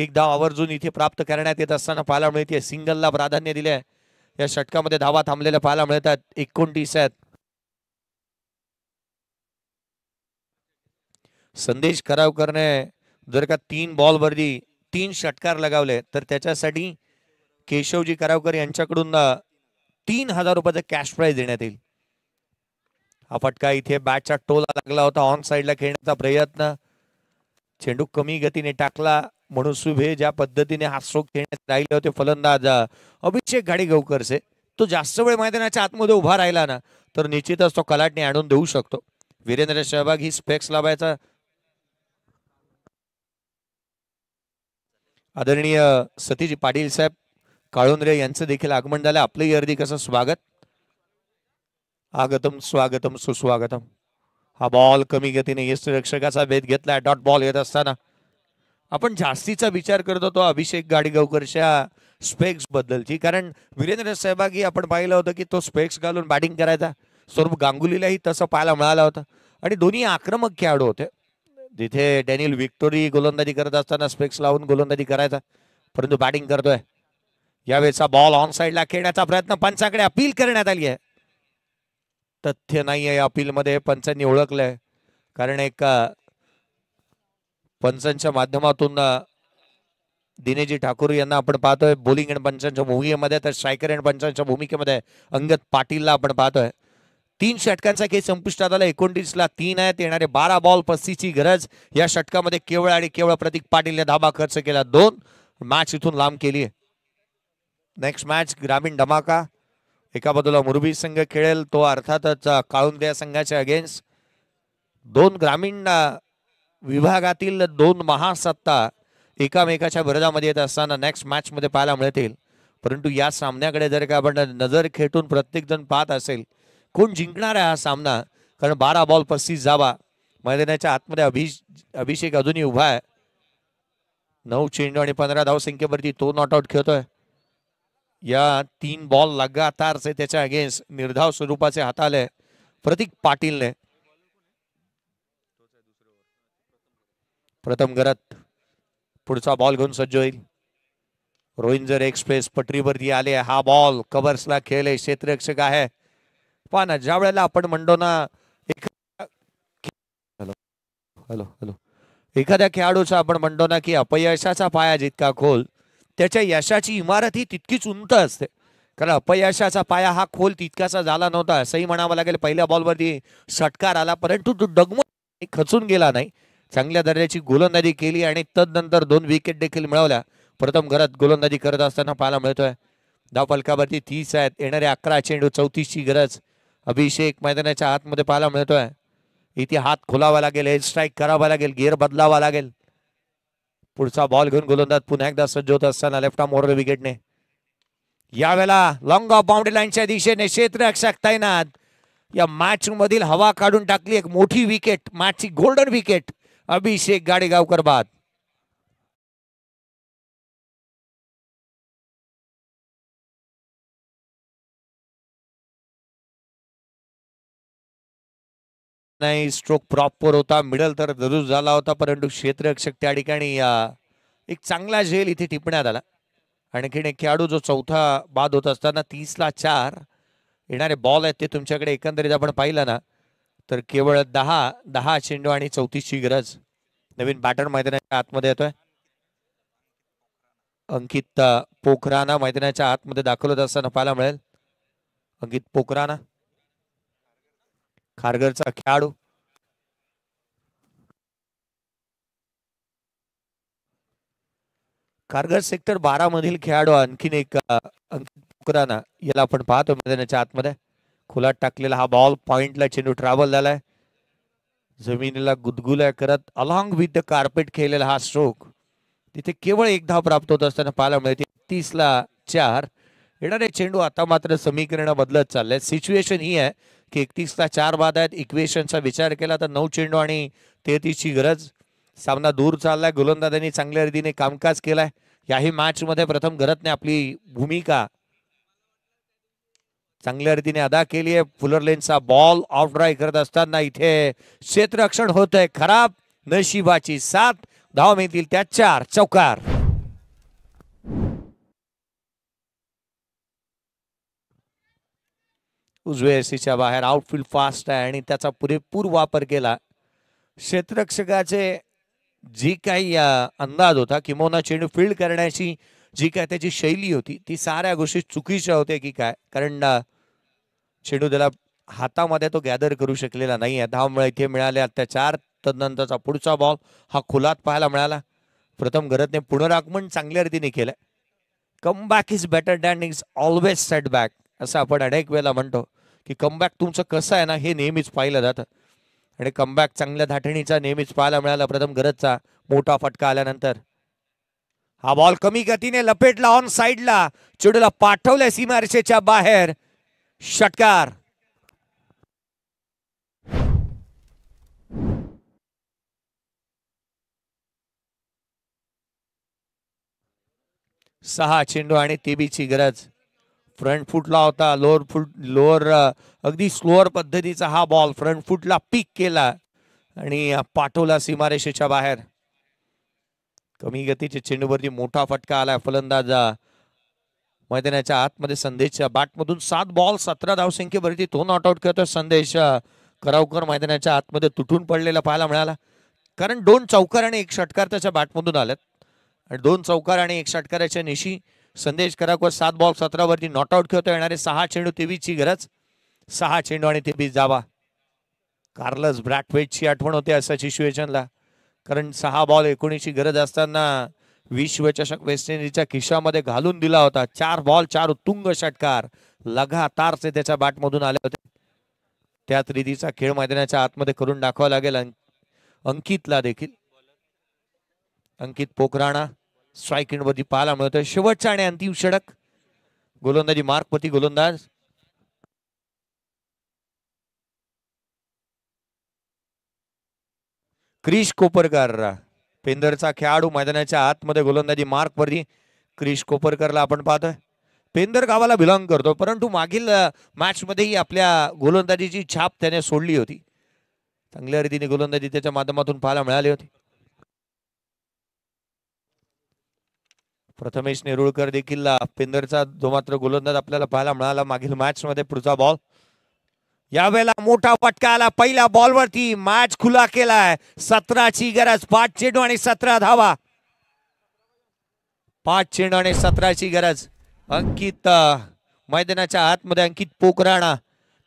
एक धाव आवर्जून इथे प्राप्त करण्यात येत असताना पाहायला मिळते सिंगलला प्राधान्य दिले या षटकामध्ये धावा थांबलेल्या पाहायला मिळत आहेत एकोणतीस आहेत संदेश करावकरने जर का तीन वरती तीन षटकार लगावले तर त्याच्यासाठी केशवजी करावकर यांच्याकडून तीन हजार रुपयाचा कॅश प्राईज देण्यात येईल हा फटका इथे बॅटचा टोला लागला होता ऑन साईडला खेळण्याचा प्रयत्न चेंडू कमी गतीने टाकला म्हणून सुभे ज्या पद्धतीने हास्रोग खेळण्यात राहिले होते फलंदाज अभिषेक गाडीगावकर से तो जास्त वेळ मैदानाच्या आतमध्ये उभा राहिला ना तर निश्चितच तो कलाटणी आणून देऊ शकतो वीरेंद्र सहभाग ही स्पेक्स लावायचा आदरणीय सतीश पाटील साहेब काळुंद्रे यांचं देखील आगमन झालं आपलंही अर्धी कसं स्वागत आगतम स्वागतम सुस्वागतम हा बॉल कमी गतीने रक्षकाचा वेध घेतला डॉट बॉल येत असताना आपण जास्तीचा विचार करत होतो अभिषेक गाडीगावकरच्या स्पेक्स बद्दलची कारण वीरेंद्र सहभागी आपण पाहिलं होतं की तो स्पेक्स घालून बॅटिंग करायचा स्वरूप गांगुलीलाही तसं पाहायला मिळाला होता आणि दोन्ही आक्रमक खेळाडू होते तिथे डॅनियल विक्टोरी गोलंदाजी करत असताना स्पेक्स लावून गोलंदाजी करायचा परंतु बॅटिंग करतोय यावेळेचा बॉल ऑन साईडला खेळण्याचा प्रयत्न पंचाकडे अपील करण्यात आली आहे तथ्य नाही आहे अपीलमध्ये पंचांनी ओळखलंय कारण एक पंचांच्या माध्यमातून दिनेजी ठाकूर यांना आपण पाहतोय बोलिंग अँड पंचांच्या भूमिकेमध्ये तर स्ट्रायकर अँड पंचांच्या भूमिकेमध्ये अंगद पाटीलला आपण पाहतोय तीन षटकांचा खेळ संपुष्टात आला एकोणतीसला तीन आहेत येणारे बारा बॉल पस्तीसची गरज या षटकामध्ये केवळ आणि केवळ प्रतीक पाटीलने धाबा खर्च केला दोन मॅच इथून लांब केली नेक्स्ट मॅच ग्रामीण धमाका एका बाजूला मुरबी संघ खेळेल तो अर्थातच काळुंदिया संघाच्या अगेन्स्ट दोन ग्रामीण विभागातील दोन महासत्ता एकामेकाच्या विरोधामध्ये येत असताना नेक्स्ट मॅचमध्ये पाहायला मिळतील परंतु या सामन्याकडे जर का आपण नजर खेटून प्रत्येकजण पाहत असेल कोण जिंकणार आहे हा सामना कारण बारा बॉल पस्तीस जावा मैदानाच्या आतमध्ये अभिष अभिषेक अजूनही उभा आहे नऊ चेंडू आणि पंधरा धाव संख्येवरती तो नॉट आउट खेळतोय या तीन बॉल से त्याच्या अगेन्स्ट निर्धाव स्वरूपाचे हाताले प्रतीक पाटीलने प्रथम घरात पुढचा बॉल घेऊन सज्ज होईल रोहिंजर एक्सप्रेस पटरीवरती आले हा बॉल कवर्सला खेळले क्षेत्ररक्षक आहे पण ज्या वेळेला आपण म्हणतो ना हॅलो हॅलो हॅलो एखाद्या खेळाडूचा आपण म्हणतो ना की अपयशाचा पाया जितका खोल त्याच्या यशाची इमारत ही तितकीच उंच असते कारण अपयशाचा पाया हा खोल तितकासा झाला नव्हता असंही म्हणावं लागेल पहिल्या बॉलवरती षटकार आला परंतु तो डगमग खचून गेला नाही चांगल्या दर्जाची गोलंदाजी केली आणि तदनंतर दोन विकेट देखील मिळवल्या प्रथम घरात गोलंदाजी करत असताना पाहायला मिळतोय धावफलकावरती तीस आहेत येणाऱ्या अकरा चेंडू चौतीसची गरज अभिषेक मैदानाच्या आतमध्ये पाहायला मिळतोय इथे हात खोलावा लागेल हेड स्ट्राईक करावा लागेल गिअर बदलावा लागेल पुढचा बॉल घेऊन गोलंदाज पुन्हा एकदा सज्ज होत असताना लेफ्ट आर्म विकेटने यावेळेला लॉंग ऑफ बाउंड्री लाईनच्या दिशेने क्षेत्ररक्षक तैनात या मॅच मधील हवा काढून टाकली एक मोठी विकेट मॅचची गोल्डन विकेट अभिषेक गाडेगावकर बाद नाही स्ट्रोक प्रॉपर होता मिडल तर जरूर झाला होता परंतु क्षेत्ररक्षक त्या ठिकाणी एक चांगला झेल इथे टिपण्यात आला आणखीन एक खेळाडू जो चौथा बाद होत असताना तीसला चार येणारे बॉल आहेत ते तुमच्याकडे एकंदरीत आपण पाहिलं ना तर केवळ दहा दहा चेंडू आणि ची गरज नवीन बॅटर मैदानाच्या आतमध्ये येतोय अंकित पोखराना मैदानाच्या आतमध्ये दाखल होत असताना पाहायला मिळेल अंकित पोखराना खारगरचा खेळाडू खारगर सेक्टर बारा मधील खेळाडू आणखीन एक अंकित पोखराना याला आपण पाहतो मैदानाच्या आतमध्ये खोलात टाकलेला हा बॉल पॉइंटला चेंडू ट्रॅव्हल झालाय जमिनीला गुदगुल्या करत अलॉंग विथ द कार्पेट खेळलेला हा स्ट्रोक तिथे केवळ एक धाव प्राप्त होत असताना पाहायला मिळते तीसला चार येणारे चेंडू आता मात्र समीकरण बदलत चाललंय सिच्युएशन ही आहे की एकतीसला चार बाद आहेत इक्वेशनचा विचार केला तर नऊ चेंडू आणि तेहतीसची गरज सामना दूर चाललाय गोलंदाजांनी चांगल्या रीतीने कामकाज केलाय याही मॅचमध्ये प्रथम घरतने आपली भूमिका चांगल्या रीतीने अदा केली आहे फुलर लेनचा बॉल ऑफ ड्राय करत असताना इथे क्षेत्ररक्षण होत आहे खराब नशिबाची सात धाव मिळतील त्या चार चौकार उजवे एसीच्या बाहेर आउटफील्ड फास्ट आहे आणि त्याचा पुरेपूर वापर केला क्षेत्ररक्षकाचे जी काही अंदाज होता किमोना चेंडू फील्ड करण्याची जी काय त्याची शैली होती ती साऱ्या गोष्टी चुकीच्या होत्या की काय कारण चेंडू त्याला हातामध्ये तो गॅदर करू शकलेला नाही आहे धाव इथे मिळाले त्या चार तदनंतरचा पुढचा बॉल हा खुलात पाहायला मिळाला प्रथम गरजने पुनरागमन चांगल्या रीतीने केलं comeback is better than is always setback असं आपण अनेक वेळेला म्हणतो की कमबॅक तुमचं कसं आहे ना हे नेहमीच पाहिलं जातं आणि कमबॅक चांगल्या धाटणीचा नेहमीच पाहायला मिळाला प्रथम गरजचा मोठा फटका आल्यानंतर हा बॉल कमी गतीने लपेटला ऑन साईडला चेडूला पाठवलाय सीमारेषेच्या बाहेर षटकार सहा चेंडू आणि तेबीची गरज फ्रंट फुटला होता लोअर फुट लोअर अगदी स्लोअर पद्धतीचा हा बॉल फ्रंट फुटला पिक केला आणि पाठवला सीमारेषेच्या बाहेर कमी गतीचे चेंडूवरती मोठा फटका आलाय फलंदाज मैदानाच्या आतमध्ये संदेशच्या बॅटमधून सात बॉल सतरा धावसंख्येवरती तो नॉट आउट करतोय संदेश करावकर मैदानाच्या आतमध्ये तुटून पडलेला पाहायला मिळाला कारण दोन चौकार आणि एक षटकार त्याच्या बॅटमधून आल्यात आणि दोन चौकार आणि एक षटकाराच्या निशी संदेश करावकर सात बॉल सतरावरती नॉट आउट खेळतो येणारे सहा चेंडू तेवीसची गरज सहा चेंडू आणि तेवीस जावा कार्लस ब्रॅटवेटची आठवण होते असं सिच्युएशनला कारण सहा बॉल एकोणीसशी गरज असताना विश्वचषक वेस्ट इंडिजच्या खिशामध्ये घालून दिला होता चार बॉल चार उत्तुंग षटकार लगातारचे त्याच्या बॅटमधून आले होते त्यात रिदीचा खेळ मैदानाच्या आतमध्ये करून दाखवा लागेल अंकितला देखील अंकित पोखराणा स्ट्राईक वरती पाहायला मिळतोय शेवटचा आणि अंतिम षडक गोलंदाजी मार्कपती गोलंदाज क्रिश कोपरकर पेंदरचा खेळाडू मैदानाच्या आतमध्ये गोलंदाजी मार्कवरती क्रिश कोपरकरला आपण पाहतोय पेंदर गावाला बिलॉंग करतो परंतु मागील मॅचमध्येही आपल्या गोलंदाजीची छाप त्याने सोडली होती चांगल्या रीतीने गोलंदाजी त्याच्या माध्यमातून पाहायला मिळाली होती प्रथमेश नेरुळकर देखील पेंदरचा जो मात्र गोलंदाज आपल्याला पाहायला मिळाला मागील मॅचमध्ये पुढचा बॉल यावेळेला मोठा फटका आला पहिल्या बॉलवरती मॅच खुला केलाय सतराची गरज पाच चेंडू आणि सतरा धावा पाच चेंडू आणि सतराची गरज अंकित मैदानाच्या आतमध्ये अंकित पोकराणा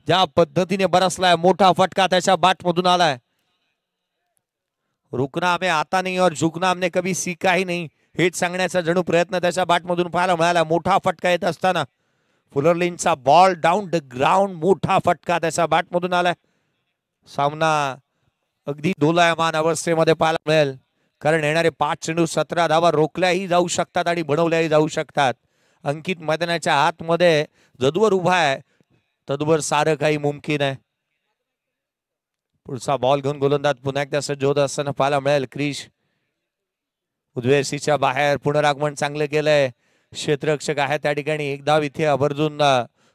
ज्या पद्धतीने बरसलाय मोठा फटका त्याच्या बाटमधून आलाय रुकना आम्ही आता नाही और झुकना आमने कभी सीखा नाही हेच सांगण्याचा जणू प्रयत्न त्याच्या बाटमधून पाहायला मिळाला मोठा फटका येत असताना फुलरलिनचा बॉल डाऊन द ग्राउंड मोठा फटका त्याचा बॅटमधून आलाय सामना अगदी दोलायमान अवस्थेमध्ये पाहायला मिळेल कारण येणारे पाच चेंडू सतरा धावा रोखल्याही जाऊ शकतात आणि बनवल्याही जाऊ शकतात अंकित मैदानाच्या आतमध्ये जदवर उभा आहे तदवर सारं काही मुमकिन आहे पुढचा बॉल घेऊन गोलंदाज पुन्हा एकदा सज्ज होत असताना पाहायला मिळेल क्रिश उद्वेसीच्या बाहेर पुनरागमन चांगलं केलंय क्षेत्ररक्षक आहे त्या ठिकाणी एक धाव इथे आवर्जून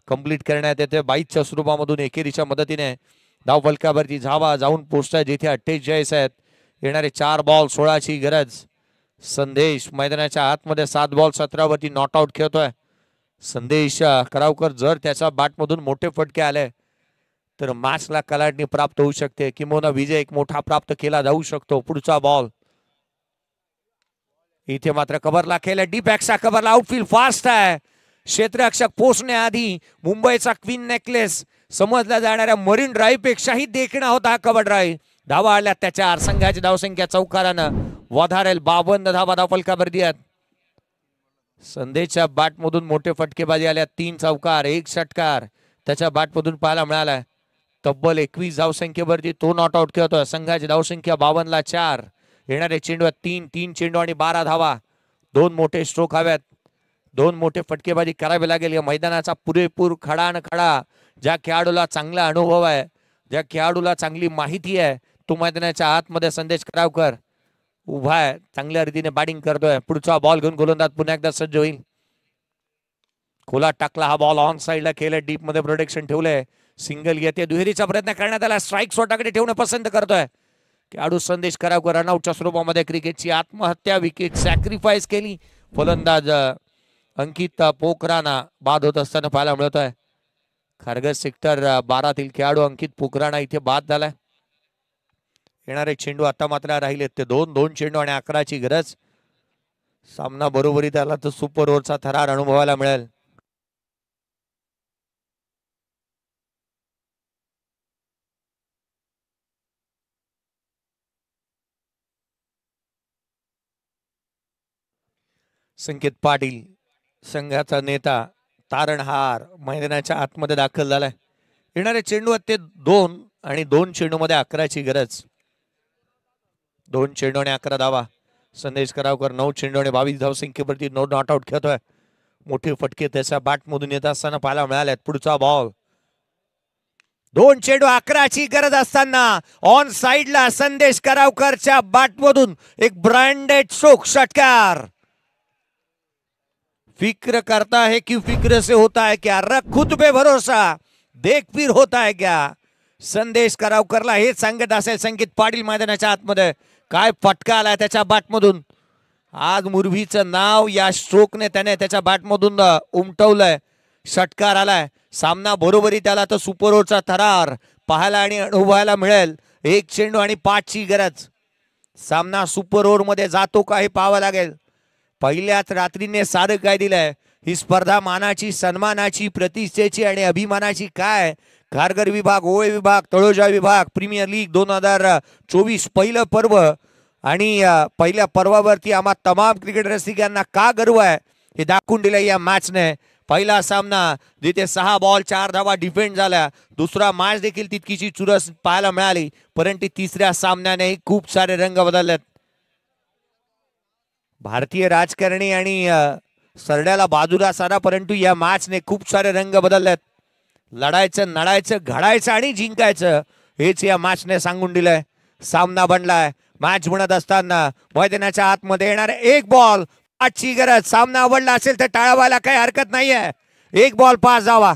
कंप्लीट करण्यात येते बाईसच्या स्वरूपामधून एकेरीच्या मदतीने धाव फलकावरची झावा जाऊन पोचताय जिथे अठ्ठेचाळीस आहेत येणारे चार बॉल सोळाची गरज संदेश मैदानाच्या आतमध्ये सात बॉल सतरावरती नॉट आउट खेळतोय संदेश करावकर जर त्याच्या बाटमधून मोठे फटके आले तर मास्कला कलाडणी प्राप्त होऊ शकते किंवा विजय एक मोठा प्राप्त केला जाऊ शकतो पुढचा बॉल इथे मात्र कबरला खेळ डी बॅक्सचा कबरला आउटफील्ड फास्ट आहे क्षेत्ररक्षक पोचण्याआधी मुंबईचा क्वीन नेकलेस समजल्या जाणाऱ्या मरीन ड्राईव्ह पेक्षाही देखणा होता हा कबर ड्राईव्ह धावा आल्या त्याच्या संघाची धावसंख्या चौकारानं वाधारेल बावन्न धावा भर दिल्यात संधेच्या बाटमधून मोठे फटकेबाजी आल्या तीन चौकार एक षटकार त्याच्या बाटमधून पाहायला मिळाला तब्बल एकवीस धावसंख्येवरती तो नॉट आउट खेळतोय संघाची धावसंख्या बावन्नला चार येणाऱ्या चेंडूवर तीन तीन चेंडू आणि बारा धावा दोन मोठे स्ट्रोक हव्यात दोन मोठे फटकेबाजी करावी लागेल या मैदानाचा पुरेपूर खडा आणि खडा ज्या खेळाडूला चांगला अनुभव आहे ज्या खेळाडूला चांगली माहिती आहे तो मैदानाच्या आतमध्ये संदेश करावकर उभा आहे चांगल्या रीतीने बॅटिंग करतोय पुढचा बॉल घेऊन गोलंदाज पुन्हा एकदा सज्ज होईल खोला टाकला हा बॉल ऑन साईडला खेळलाय डीप मध्ये प्रोटेक्शन ठेवलंय सिंगल घेते दुहेरीचा प्रयत्न करण्यात आला स्ट्राईक स्वतःकडे ठेवणं पसंत करतोय खेळाडू संदेश खराब रनआउटच्या स्वरूपामध्ये क्रिकेटची आत्महत्या विकेट सॅक्रिफाईस केली फलंदाज अंकित पोखराना बाद होत असताना पाहायला मिळत आहे खारगर सेक्टर बारातील खेळाडू अंकित पोखराणा इथे बाद झालाय येणारे चेंडू आता मात्र राहिलेत ते दोन दोन चेंडू आणि अकराची गरज सामना बरोबरी त्याला तर सुपर ओव्हरचा थरार अनुभवायला मिळेल संकेत पाटील संघाचा नेता तारणहार मैदानाच्या आतमध्ये दाखल झालाय येणारे चेंडू ते दोन आणि दोन चेंडूमध्ये अकराची गरज दोन चेंडू आणि अकरा धावा संदेश करावकर नऊ चेंडू आणि बावीस धाव संख्येवरती नऊ नॉट आउट खेळतोय मोठे फटके त्याच्या बॅटमधून येत असताना पाहायला मिळाल्यात पुढचा बॉल दोन चेंडू अकराची गरज असताना ऑन साईडला संदेश करावकरच्या बॅटमधून एक ब्रँडेड चोख षटकार फिक्र करता है कि फिक्र से होता है क्या रख खुद पे भरोसा देख होता है क्या संदेश करला हेच सांगत असेल संगीत पाटील मैदानाच्या आतमध्ये काय फटका आलाय त्याच्या बाटमधून आज मुरवीचं नाव या स्ट्रोकने त्याने त्याच्या बाटमधून उमटवलंय षटकार आलाय सामना बरोबरी त्याला तर सुपर ओव्हरचा थरार पाहायला आणि अनुभवायला मिळेल एक चेंडू आणि पाचची गरज सामना सुपर ओव्हरमध्ये जातो का हे पाहावं लागेल पहिल्याच रात्रीने साधं काय दिलंय ही स्पर्धा मानाची सन्मानाची प्रतिष्ठेची आणि अभिमानाची काय कारगर विभाग ओवे विभाग तळोजा विभाग प्रीमियर लीग दोन हजार चोवीस पहिलं पर्व आणि पहिल्या पर्वावरती आम्हा तमाम क्रिकेट रसिकांना का गर्व आहे हे दाखवून दिलं या मॅचने पहिला सामना जिथे सहा बॉल चार धावा डिफेंड झाला दुसरा मॅच देखील तितकीची चुरस पाहायला मिळाली परंतु तिसऱ्या सामन्याने खूप सारे रंग बदलले भारतीय राजकारणी आणि सरड्याला बाजूला सारा परंतु या मॅचने खूप सारे रंग बदललेत लढायचं नडायचं घडायचं आणि जिंकायचं हेच या मॅचने सांगून दिलंय सामना बनलाय मॅच म्हणत असताना मैदानाच्या आतमध्ये येणार एक बॉल ची गरज सामना आवडला असेल तर टाळावायला काही हरकत नाहीये एक बॉल पास जावा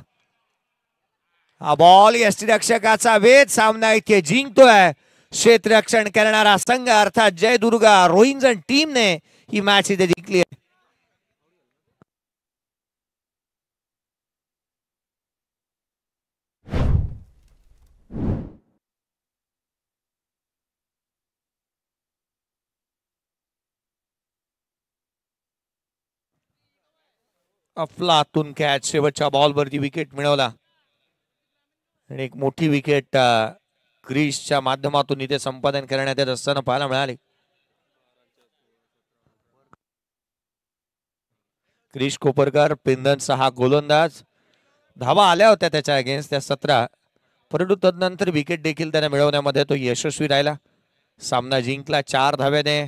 हा बॉल रक्षकाचा वेद सामना इथे जिंकतोय क्षेत्ररक्षण करणारा संघ अर्थात जयदुर्गा रोहिंजन टीमने की मॅच इथे जिंकली आहे अफलातून कॅच शेवटच्या बॉलवरती विकेट मिळवला आणि एक मोठी विकेट ग्रीसच्या माध्यमातून इथे संपादन करण्यात येत असताना पाहायला मिळाली क्रिश कोपरकर पिंदन सहा गोलंदाज धावा आल्या होत्या त्याच्या अगेन्स्ट त्या सतरा परंतु तदनंतर विकेट देखील त्याने मिळवण्यामध्ये तो यशस्वी राहिला सामना जिंकला चार धाव्याने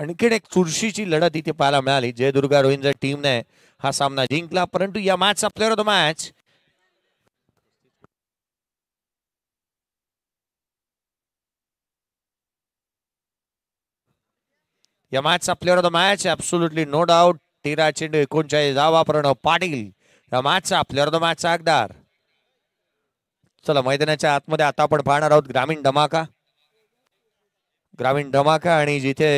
आणखीन एक चुरशीची लढत इथे पाहायला मिळाली जयदुर्गा रोहिंद्र टीमने हा सामना जिंकला परंतु या मॅच संपल्यावर तो मॅच या मॅचचा player of the match absolutely no doubt तेरा चेंडू एकोणचाळीस धावा प्रणव पाटील या मॅचचा प्लेअर ऑफ द मॅचचा चला मैदानाच्या आतमध्ये आता आपण पाहणार आहोत ग्रामीण धमाका ग्रामीण धमाका आणि जिथे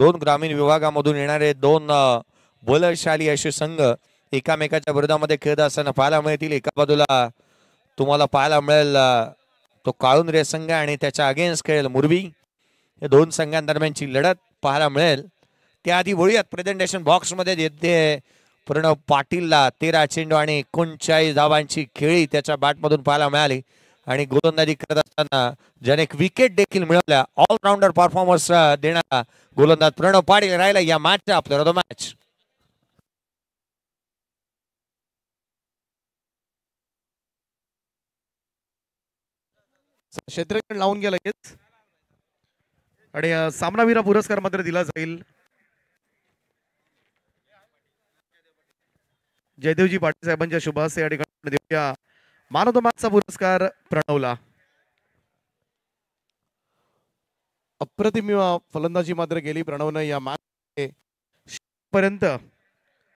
दोन ग्रामीण विभागामधून येणारे दोन बलशाली असे संघ एकामेकाच्या विरोधामध्ये खेळत असताना पाहायला मिळतील एका बाजूला तुम्हाला पाहायला मिळेल तो काळून रे संघ आणि त्याच्या अगेन्स्ट खेळेल मुरबी या दोन संघांदरम्यानची लढत पाहायला मिळेल त्याआधी बोलूयात प्रेझेंटेशन मध्ये येते प्रणव पाटीलला तेरा चेंडू आणि एकोणचाळीस धावांची खेळी त्याच्या बॅटमधून पाहायला मिळाली आणि गोलंदाजी करत असताना ज्याने एक विकेट देखील मिळवल्या ऑलराऊंडर परफॉर्मन्स देणारा गोलंदाज प्रणव पाटील राहिला या मॅच आपल्याला तो मॅच क्षेत्रक्षण लावून गेलं आणि सामनावीरा पुरस्कार मात्र दिला जाईल जयदेवजी पाटील साहेबांच्या शुभासे या ठिकाणी देऊया मानोदमाचा पुरस्कार प्रणवला अप्रतिम फलंदाजी मात्र गेली प्रणवनं या मॅच पर्यंत